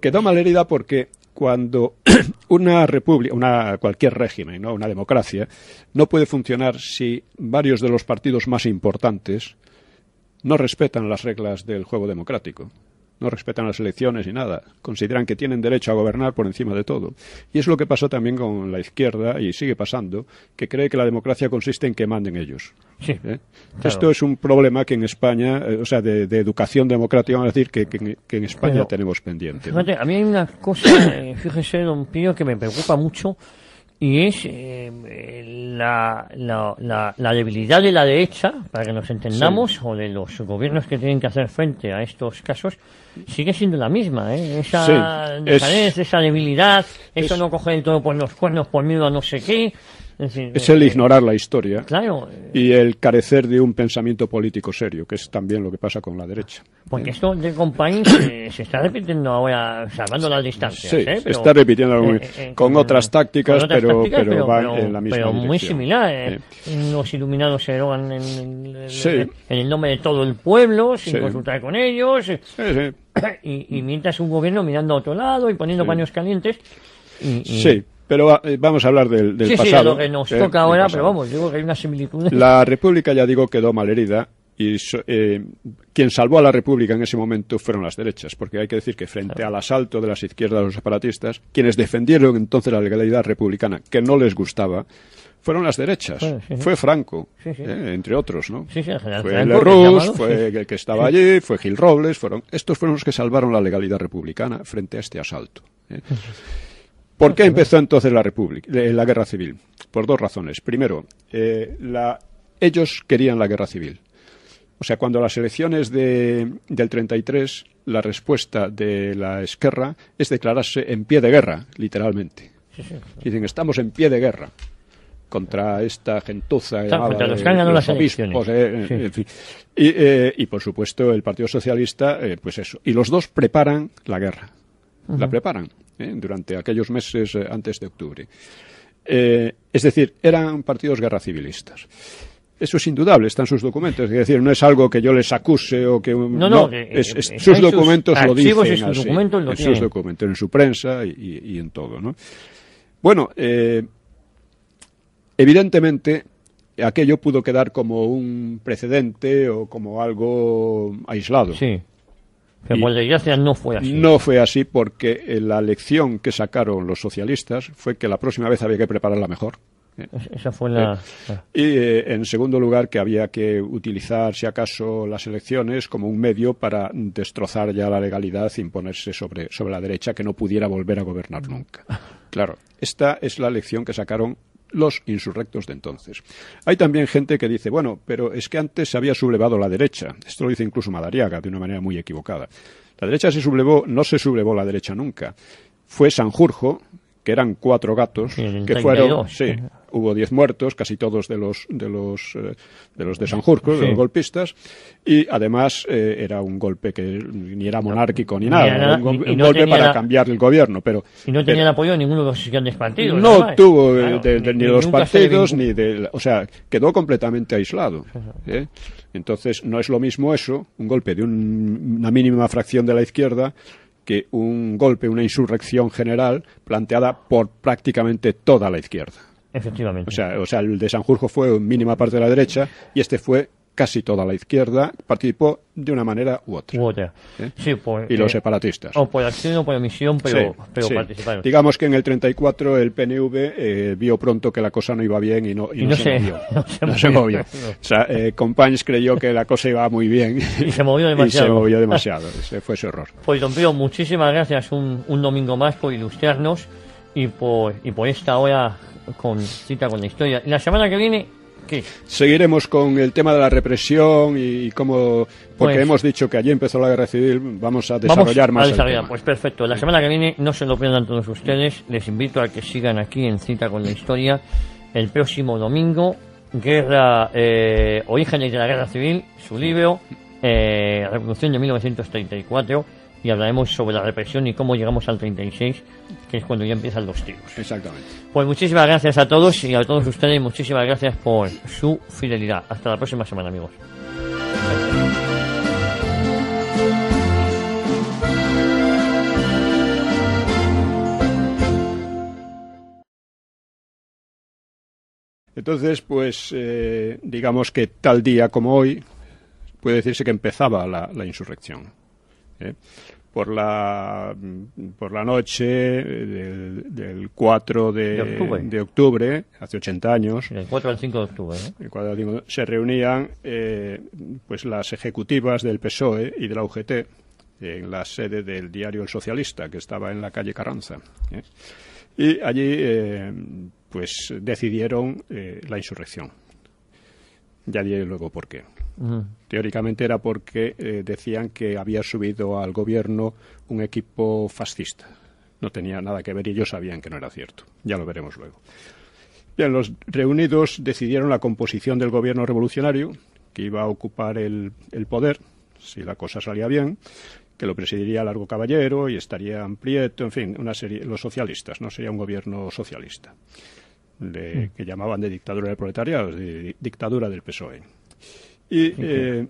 Quedó mal herida porque cuando una república, una, cualquier régimen, ¿no? una democracia, no puede funcionar si varios de los partidos más importantes no respetan las reglas del juego democrático no respetan las elecciones ni nada. Consideran que tienen derecho a gobernar por encima de todo. Y es lo que pasó también con la izquierda y sigue pasando, que cree que la democracia consiste en que manden ellos. Sí, ¿Eh? Esto es un problema que en España, eh, o sea, de, educación democrática, vamos a decir, que, en España tenemos pendiente. a mí hay una cosa, eh, fíjese, don Pío, que me preocupa mucho y es eh, la, la, la, la, debilidad de la derecha, para que nos entendamos, o de los gobiernos que tienen que hacer frente a estos casos, sigue siendo la misma. ¿eh? Esa, esa debilidad, eso no coge el todo por los cuernos por miedo a no sé qué, es el ignorar la historia claro, y eh. el carecer de un pensamiento político serio, que es también lo que pasa con la derecha. Porque ¿Eh? esto de compañía se, está repitiendo ahora, salvando las distancias. Sí, ¿eh? está repitiendo con, otras tácticas, pero, pero, en la misma Pero muy similar. Los iluminados se erogan en, el nombre de todo el pueblo, sin consultar con ellos. Y, mientras un gobierno mirando a otro lado y poniendo paños calientes. Sí, pero ah, eh, vamos a hablar del, del sí, pasado. Sí, lo que nos ¿eh? toca ahora, pero vamos, digo que hay una similitud. La República, ya digo, quedó malherida y eh, quien salvó a la República en ese momento fueron las derechas, porque hay que decir que frente al asalto de las izquierdas los separatistas, quienes defendieron entonces la legalidad republicana, que no les gustaba, fueron las derechas. Fue Franco, sí, eh, entre otros, ¿no? fue Franco, Rus, fue el que estaba allí, fue Gil Robles, fueron estos fueron los que salvaron la legalidad republicana frente a este asalto. ¿Por qué empezó entonces la, República, eh, la guerra civil? Por dos razones. Primero, eh, la, ellos querían la guerra civil. O sea, cuando las elecciones de, del 33, la respuesta de la Esquerra es declararse en pie de guerra, literalmente. Dicen, estamos en pie de guerra contra esta gentuza contra los las eh, y, y, por supuesto el Partido Socialista, pues eso. Y los dos preparan la guerra la preparan ¿eh? durante aquellos meses eh, antes de octubre. Eh, es decir, eran partidos guerra civilistas. Eso es indudable, están sus documentos. Es decir, no es algo que yo les acuse o que... No, no, sus, documentos lo dicen sus documentos en documentos, en su prensa y, en todo, ¿no? Bueno, evidentemente aquello pudo quedar como un precedente o como algo aislado. Sí no fue así. No fue así porque eh, la lección que sacaron los socialistas fue que la próxima vez había que prepararla mejor. ¿eh? E-, fue la... Eh, y en segundo lugar, que había que utilizar, si acaso, las elecciones como un medio para destrozar ya la legalidad e imponerse sobre, sobre la derecha que no pudiera volver a gobernar nunca. Claro, esta es la lección que sacaron los insurrectos de entonces. Hay también gente que dice, bueno, pero es que antes se había sublevado la derecha. Esto lo dice incluso Madariaga de una manera muy equivocada. La derecha se sublevó, no se sublevó la derecha nunca. Fue Sanjurjo, que eran cuatro gatos, que fueron, sí, hubo diez muertos, casi todos de los de los eh, de los de los golpistas, y además eh, era un golpe que ni era monárquico ni, nada, un, golpe para cambiar el gobierno, pero y no tenía eh, apoyo de ninguno de los grandes partidos. No tuvo ni, de los partidos ni de, o sea, quedó completamente aislado. Entonces no es lo mismo eso, un golpe de una mínima fracción de la izquierda que un golpe, una insurrección general planteada por prácticamente toda la izquierda. Efectivamente. O sea, o sea, el de Sanjurjo fue una mínima parte de la derecha y este fue casi toda la izquierda participó de una manera u otra. ¿Eh? Pues, y los eh, separatistas. O por acción o por omisión, pero, participaron. Digamos que en el 34 el PNV eh, vio pronto que la cosa no iba bien y no, se, movió. No O sea, eh, creyó que la cosa iba muy bien. y se movió demasiado. y se movió demasiado. Ese fue su error. Pues, don muchísimas gracias un, un domingo más por ilustrarnos y por, y por esta hora con cita con la historia. La semana que viene Seguiremos con el tema de la represión y, cómo, porque pues- hemos dicho que allí empezó la guerra civil, vamos a desarrollar más. pues perfecto. La semana que viene no se lo pierdan todos ustedes. Les invito a que sigan aquí en Cita con la Historia el próximo domingo. Guerra, eh, Orígenes de la Guerra Civil, su libro, eh, Revolución de 1934 y hablaremos sobre la represión y cómo llegamos al 36, que es cuando ya empiezan los tiros. Exactamente. Pues muchísimas gracias a todos y a todos ustedes, muchísimas gracias por su fidelidad. Hasta la próxima semana, amigos. Entonces, pues eh, digamos que tal día como hoy puede decirse que empezaba la insurrección. ¿eh? por la por la noche del, 4 de, octubre. hace 80 años. al 5 ¿eh? de octubre. se reunían eh, pues las ejecutivas del PSOE y de la UGT en la sede del diario El Socialista, que estaba en la calle Carranza. Y allí pues decidieron la insurrección. Ya diré luego por qué. Teóricamente era porque eh, decían que había subido al gobierno un equipo fascista. No tenía nada que ver y ellos sabían que no era cierto. Ya lo veremos luego. Bien, los reunidos decidieron la composición del gobierno revolucionario, que iba a ocupar el, poder, si la cosa salía bien, que lo presidiría Largo Caballero y estaría amplieto, en fin, una serie, los socialistas, ¿no? Sería un gobierno socialista, mm. que llamaban de dictadura del proletariado, de dictadura del PSOE. Y eh,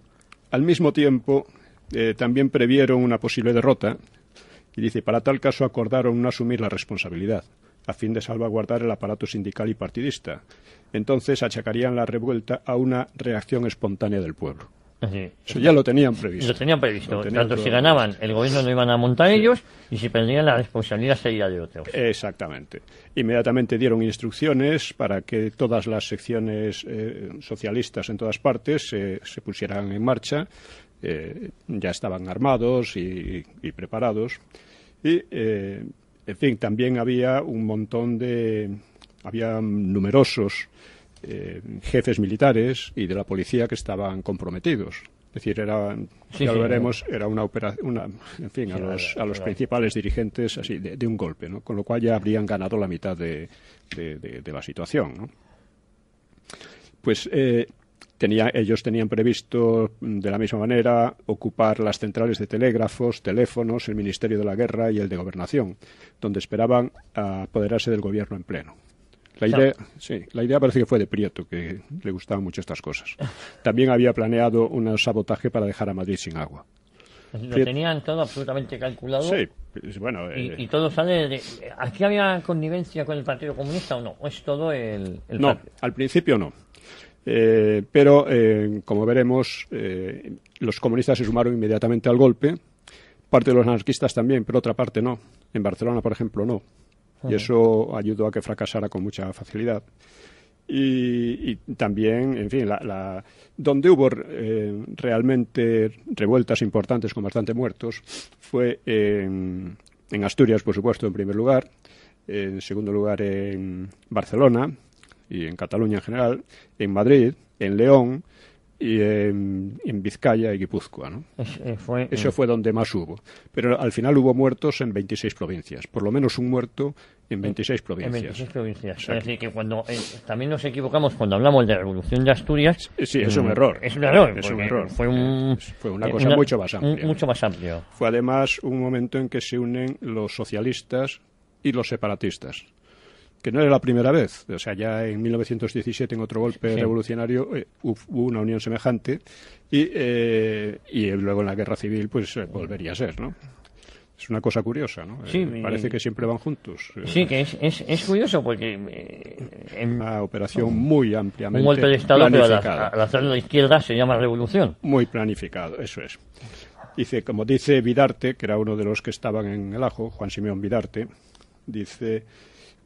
al mismo tiempo eh, también previeron una posible derrota y dice, para tal caso acordaron no asumir la responsabilidad a fin de salvaguardar el aparato sindical y partidista. Entonces achacarían la revuelta a una reacción espontánea del pueblo. Sí. Eso ya lo tenían previsto. Lo tenían previsto. Tanto si ganaban, el gobierno no iban a montar ellos y si perdían, la responsabilidad sería de otros. Exactamente. Inmediatamente dieron instrucciones para que todas las secciones eh, socialistas en todas partes eh, se pusieran en marcha. Eh, ya estaban armados y, y preparados. Y, en fin, también había un montón de. Había numerosos eh, jefes militares y de la policía que estaban comprometidos. Es decir, era, ya lo veremos, era una operación, una, en fin, a los, principales dirigentes así de, un golpe, ¿no? Con lo cual ya habrían ganado la mitad de, la situación, Pues eh, tenía, ellos tenían previsto, mm, de la misma manera, ocupar las centrales de telégrafos, teléfonos, el Ministerio de la Guerra y el de Gobernación, donde esperaban apoderarse del gobierno en pleno. La idea, sí, la idea parece que fue de Prieto, que le gustaban mucho estas cosas. También había planeado un sabotaje para dejar a Madrid sin agua. Lo tenían todo absolutamente calculado. Sí, pues, bueno. Eh, y, todo sale ¿Aquí había connivencia con el Partido Comunista o no? ¿O es todo el.? no, al principio no. Eh, pero, eh, como veremos, los comunistas se sumaron inmediatamente al golpe. Parte de los anarquistas también, pero otra parte no. En Barcelona, por ejemplo, no y eso ayudó a que fracasara con mucha facilidad. Y, también, en fin, donde hubo eh, realmente revueltas importantes con bastante muertos fue en, en Asturias, por supuesto, en primer lugar, en segundo lugar en Barcelona y en Cataluña en general, en Madrid, en León, y en, Vizcaya y Guipúzcoa. ¿no? Eh, Eso fue donde más hubo. Pero al final hubo muertos en 26 provincias, por lo menos un muerto en 26 provincias. En 26 provincias. es decir, que cuando eh, también nos equivocamos cuando hablamos de la Revolución de Asturias. Sí, es un mm, error. Es un error. Es un error. Fue, una eh, cosa mucho más amplia. Mucho más amplio. Fue además un momento en que se unen los socialistas y los separatistas que no era la primera vez. O sea, ya en 1917, en otro golpe revolucionario, eh, hubo una unión semejante eh, y, luego en la guerra civil, pues eh, volvería a ser, ¿no? Es una cosa curiosa, ¿no? parece que siempre van juntos. Sí, que es, curioso porque... una operación muy ampliamente Un golpe de Estado, la, izquierda se llama revolución. Muy planificado, eso es. Dice, como dice Vidarte, que era uno de los que estaban en el ajo, Juan Simeón Vidarte, dice...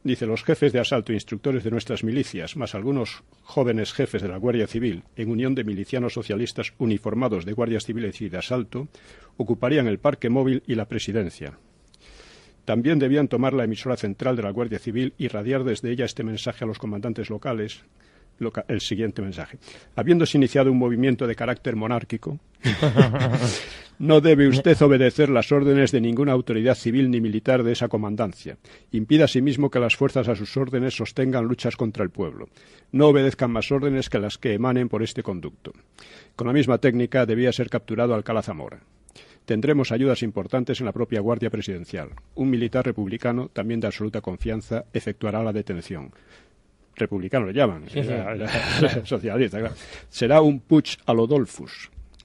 Dice, los jefes de asalto, e instructores de nuestras milicias, más algunos jóvenes jefes de la Guardia Civil, en unión de milicianos socialistas uniformados de guardias civiles y de asalto, ocuparían el parque móvil y la presidencia. También debían tomar la emisora central de la Guardia Civil y radiar desde ella este mensaje a los comandantes locales, el siguiente mensaje. Habiéndose iniciado un movimiento de carácter monárquico, no debe usted obedecer las órdenes de ninguna autoridad civil ni militar de esa comandancia. Impida asimismo que las fuerzas a sus órdenes sostengan luchas contra el pueblo. No obedezcan más órdenes que las que emanen por este conducto. Con la misma técnica debía ser capturado Alcalá Zamora tendremos ayudas importantes en la propia Guardia Presidencial. Un militar republicano, también de absoluta confianza, efectuará la detención republicano le llaman, será un putsch a lo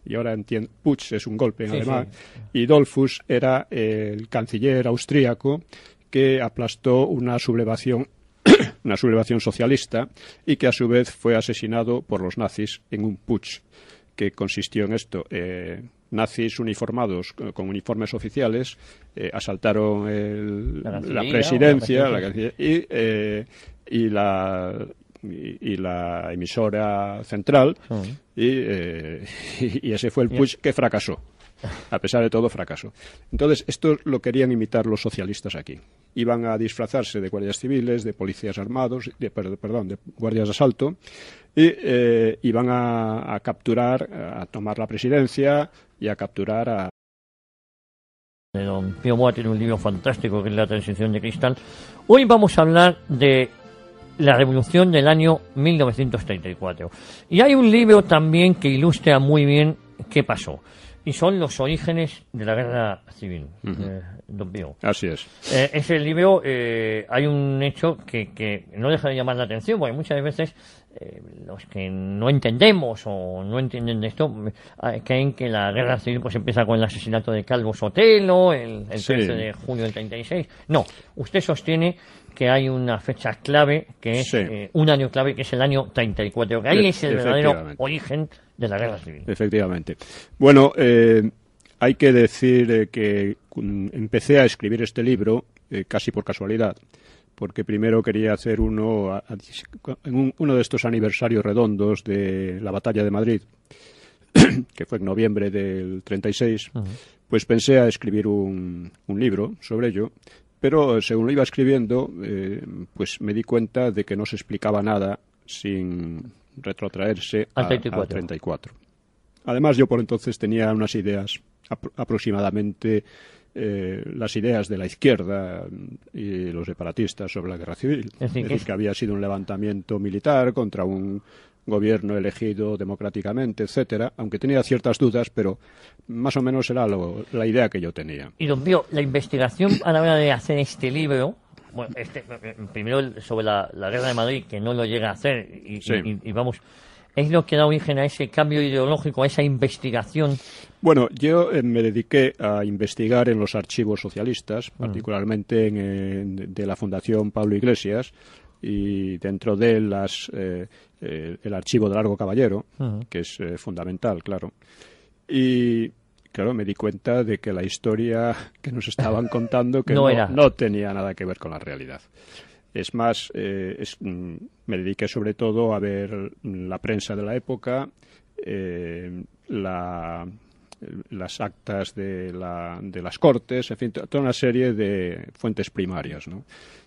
Y ahora entiendo, putsch es un golpe en alemán, y Dolfus era el canciller austríaco que aplastó una sublevación una sublevación socialista y que a su vez fue asesinado por los nazis en un putsch que consistió en esto. Eh, nazis uniformados eh, con uniformes oficiales eh, asaltaron la, presidencia, eh, y, la emisora central y, ese fue el push que fracasó. A pesar de todo, fracasó. Entonces, esto lo querían imitar los socialistas aquí. Iban a disfrazarse de guardias civiles, de policías armados, de, perdón, de guardias de asalto, y iban a, capturar, a tomar la presidencia, y a capturar a... Don Pío Boa tiene un libro fantástico que es La Transición de Cristal. Hoy vamos a hablar de la revolución del año 1934. Y hay un libro también que ilustra muy bien qué pasó. Y son los orígenes de la guerra civil, eh, don Pío. Así es. Eh, ese libro, eh, hay un hecho que, que no deja de llamar la atención, porque muchas veces eh, los que no entendemos o no entienden de esto eh, creen que la guerra civil pues empieza con el asesinato de Calvo Sotelo el, 13 de junio del 36. No, usted sostiene que hay una fecha clave, que es eh, un año clave, que es el año 34, que ahí e- es el verdadero origen de la guerra civil. Efectivamente. Bueno, hay que decir que mm, empecé a escribir este libro casi por casualidad porque primero quería hacer uno en uno de estos aniversarios redondos de la batalla de Madrid, que fue en noviembre del 36, pues pensé a escribir un, libro sobre ello, pero eh, según lo iba escribiendo, eh, pues me di cuenta de que no se explicaba nada sin retrotraerse al 34. A 34. Además, yo por entonces tenía unas ideas aproximadamente eh, las ideas de la izquierda y los separatistas sobre la guerra civil. decir, que había sido un levantamiento militar contra un gobierno elegido democráticamente, etcétera, aunque tenía ciertas dudas, pero más o menos era lo, la idea que yo tenía. Y don Pío, la investigación a la hora de hacer este libro, este, eh, eh, primero sobre la, guerra de Madrid, que no lo llega a hacer, y vamos es lo que da origen a ese cambio ideológico, a esa investigación? Bueno, yo eh, me dediqué a investigar en los archivos socialistas, mm. particularmente en, de la Fundación Pablo Iglesias y dentro de las, eh, eh, el archivo de Largo Caballero, mm. que es fundamental, claro. Y claro, me di cuenta de que la historia que nos estaban contando que no tenía nada que ver con la realidad. Es más, eh, mm, me dediqué sobre todo a ver la prensa de la época, eh, las actas de, de, las cortes, en fin, toda una serie de fuentes primarias. ¿no?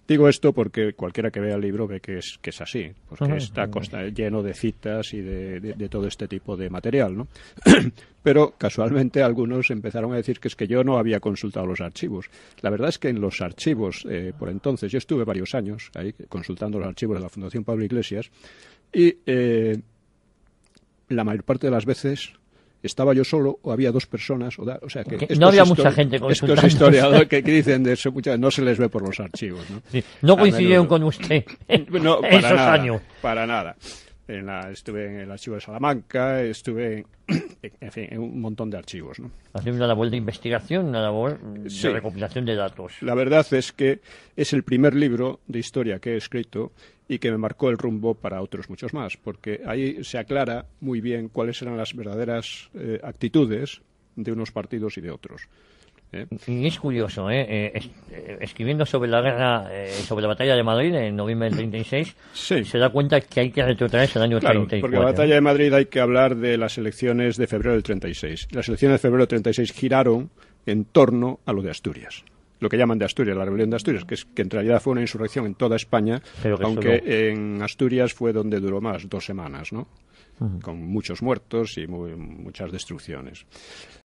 Digo esto porque cualquiera que vea el libro ve que es, que es así, porque está lleno de citas y de, todo este tipo de material, ¿no? Pero casualmente algunos empezaron a decir que es que yo no había consultado los archivos. La verdad es que en los archivos, eh, por entonces, yo estuve varios años ahí consultando los archivos de la Fundación Pablo Iglesias y eh, la mayor parte de las veces estaba yo solo o había dos personas. O, da, o sea que no había mucha gente con Estos historiadores que, dicen de eso no se les ve por los archivos. No, no coincidieron con usted esos años. Para nada estuve en el archivo de Salamanca, estuve en, fin, un montón de archivos. una labor de investigación, una labor de recopilación de datos. La verdad es que es el primer libro de historia que he escrito y que me marcó el rumbo para otros muchos más, porque ahí se aclara muy bien cuáles eran las verdaderas eh, actitudes de unos partidos y de otros. Y ¿Eh? es curioso, ¿eh? Eh, escribiendo sobre la guerra, sobre la batalla de Madrid en noviembre del 36, se da cuenta que hay que retrotraerse al año claro, Porque la batalla de Madrid hay que hablar de las elecciones de febrero del 36. Las elecciones de febrero del 36 giraron en torno a lo de Asturias lo que llaman de Asturias, la rebelión de Asturias, que, es, que en realidad fue una insurrección en toda España, aunque en Asturias fue donde duró más, dos semanas, ¿no? Con muchos muertos y muchas destrucciones.